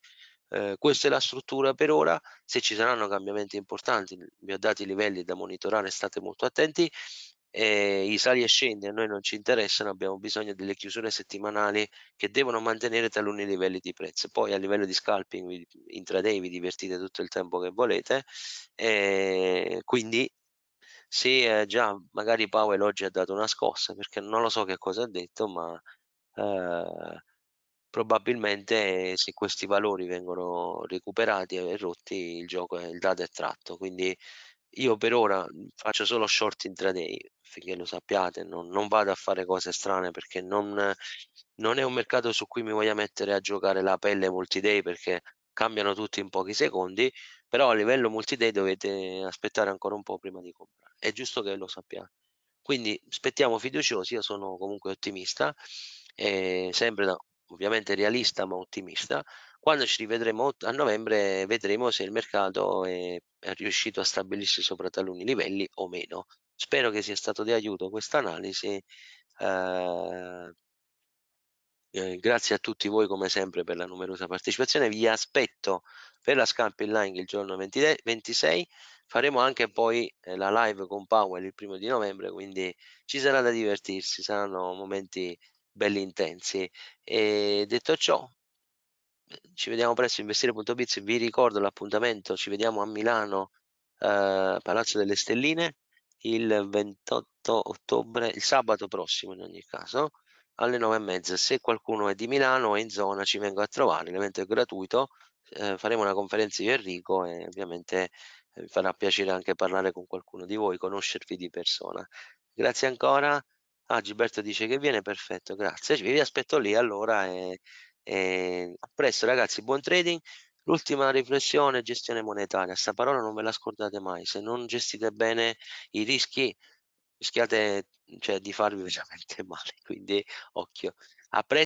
[SPEAKER 1] Eh, questa è la struttura per ora, se ci saranno cambiamenti importanti, vi ho dato i livelli da monitorare, state molto attenti eh, i sali e scendi a noi non ci interessano, abbiamo bisogno delle chiusure settimanali che devono mantenere taluni livelli di prezzo. Poi a livello di scalping intraday vi divertite tutto il tempo che volete, eh, quindi se eh, già magari Powell oggi ha dato una scossa, perché non lo so che cosa ha detto, ma eh, probabilmente se questi valori vengono recuperati e rotti il gioco, il dato è tratto, quindi io per ora mhmm, faccio solo short intraday, finché lo sappiate, non, non vado a fare cose strane perché non, non, è un mercato su cui mi voglia mettere a giocare la pelle multi-day perché cambiano tutti in pochi secondi, però a livello multi-day dovete aspettare ancora un po' prima di comprare. È giusto che lo sappiate. Quindi aspettiamo fiduciosi, io sono comunque ottimista, eh, sempre da, ovviamente realista ma ottimista, quando ci rivedremo a novembre vedremo se il mercato è, è riuscito a stabilirsi sopra taluni livelli o meno. Spero che sia stato di aiuto questa analisi. Eh, eh grazie a tutti voi come sempre per la numerosa partecipazione. Vi aspetto per la Scamp in Line il giorno 20, 26 faremo anche poi eh, la live con Powell il primo di novembre quindi ci sarà da divertirsi saranno momenti belli intensi e detto ciò Ehm, ci vediamo presto investire.biz vi ricordo l'appuntamento ci vediamo a Milano eh, Palazzo delle Stelline il 28 ottobre il sabato prossimo in ogni caso alle 9 e mezza se qualcuno è di Milano o in zona ci vengo a trovare l'evento è gratuito eh, faremo una conferenza io e Enrico e ovviamente mi eh, farà piacere anche parlare con qualcuno di voi conoscervi di persona grazie ancora Ah, Gilberto dice che viene, perfetto, grazie. Vi aspetto lì allora e e ehm, a presto ragazzi, buon trading. L'ultima riflessione, gestione monetaria. Questa parola non ve la scordate mai. Se non gestite bene i rischi, rischiate cioè, di farvi (laughs) veramente male. Quindi occhio. A presto.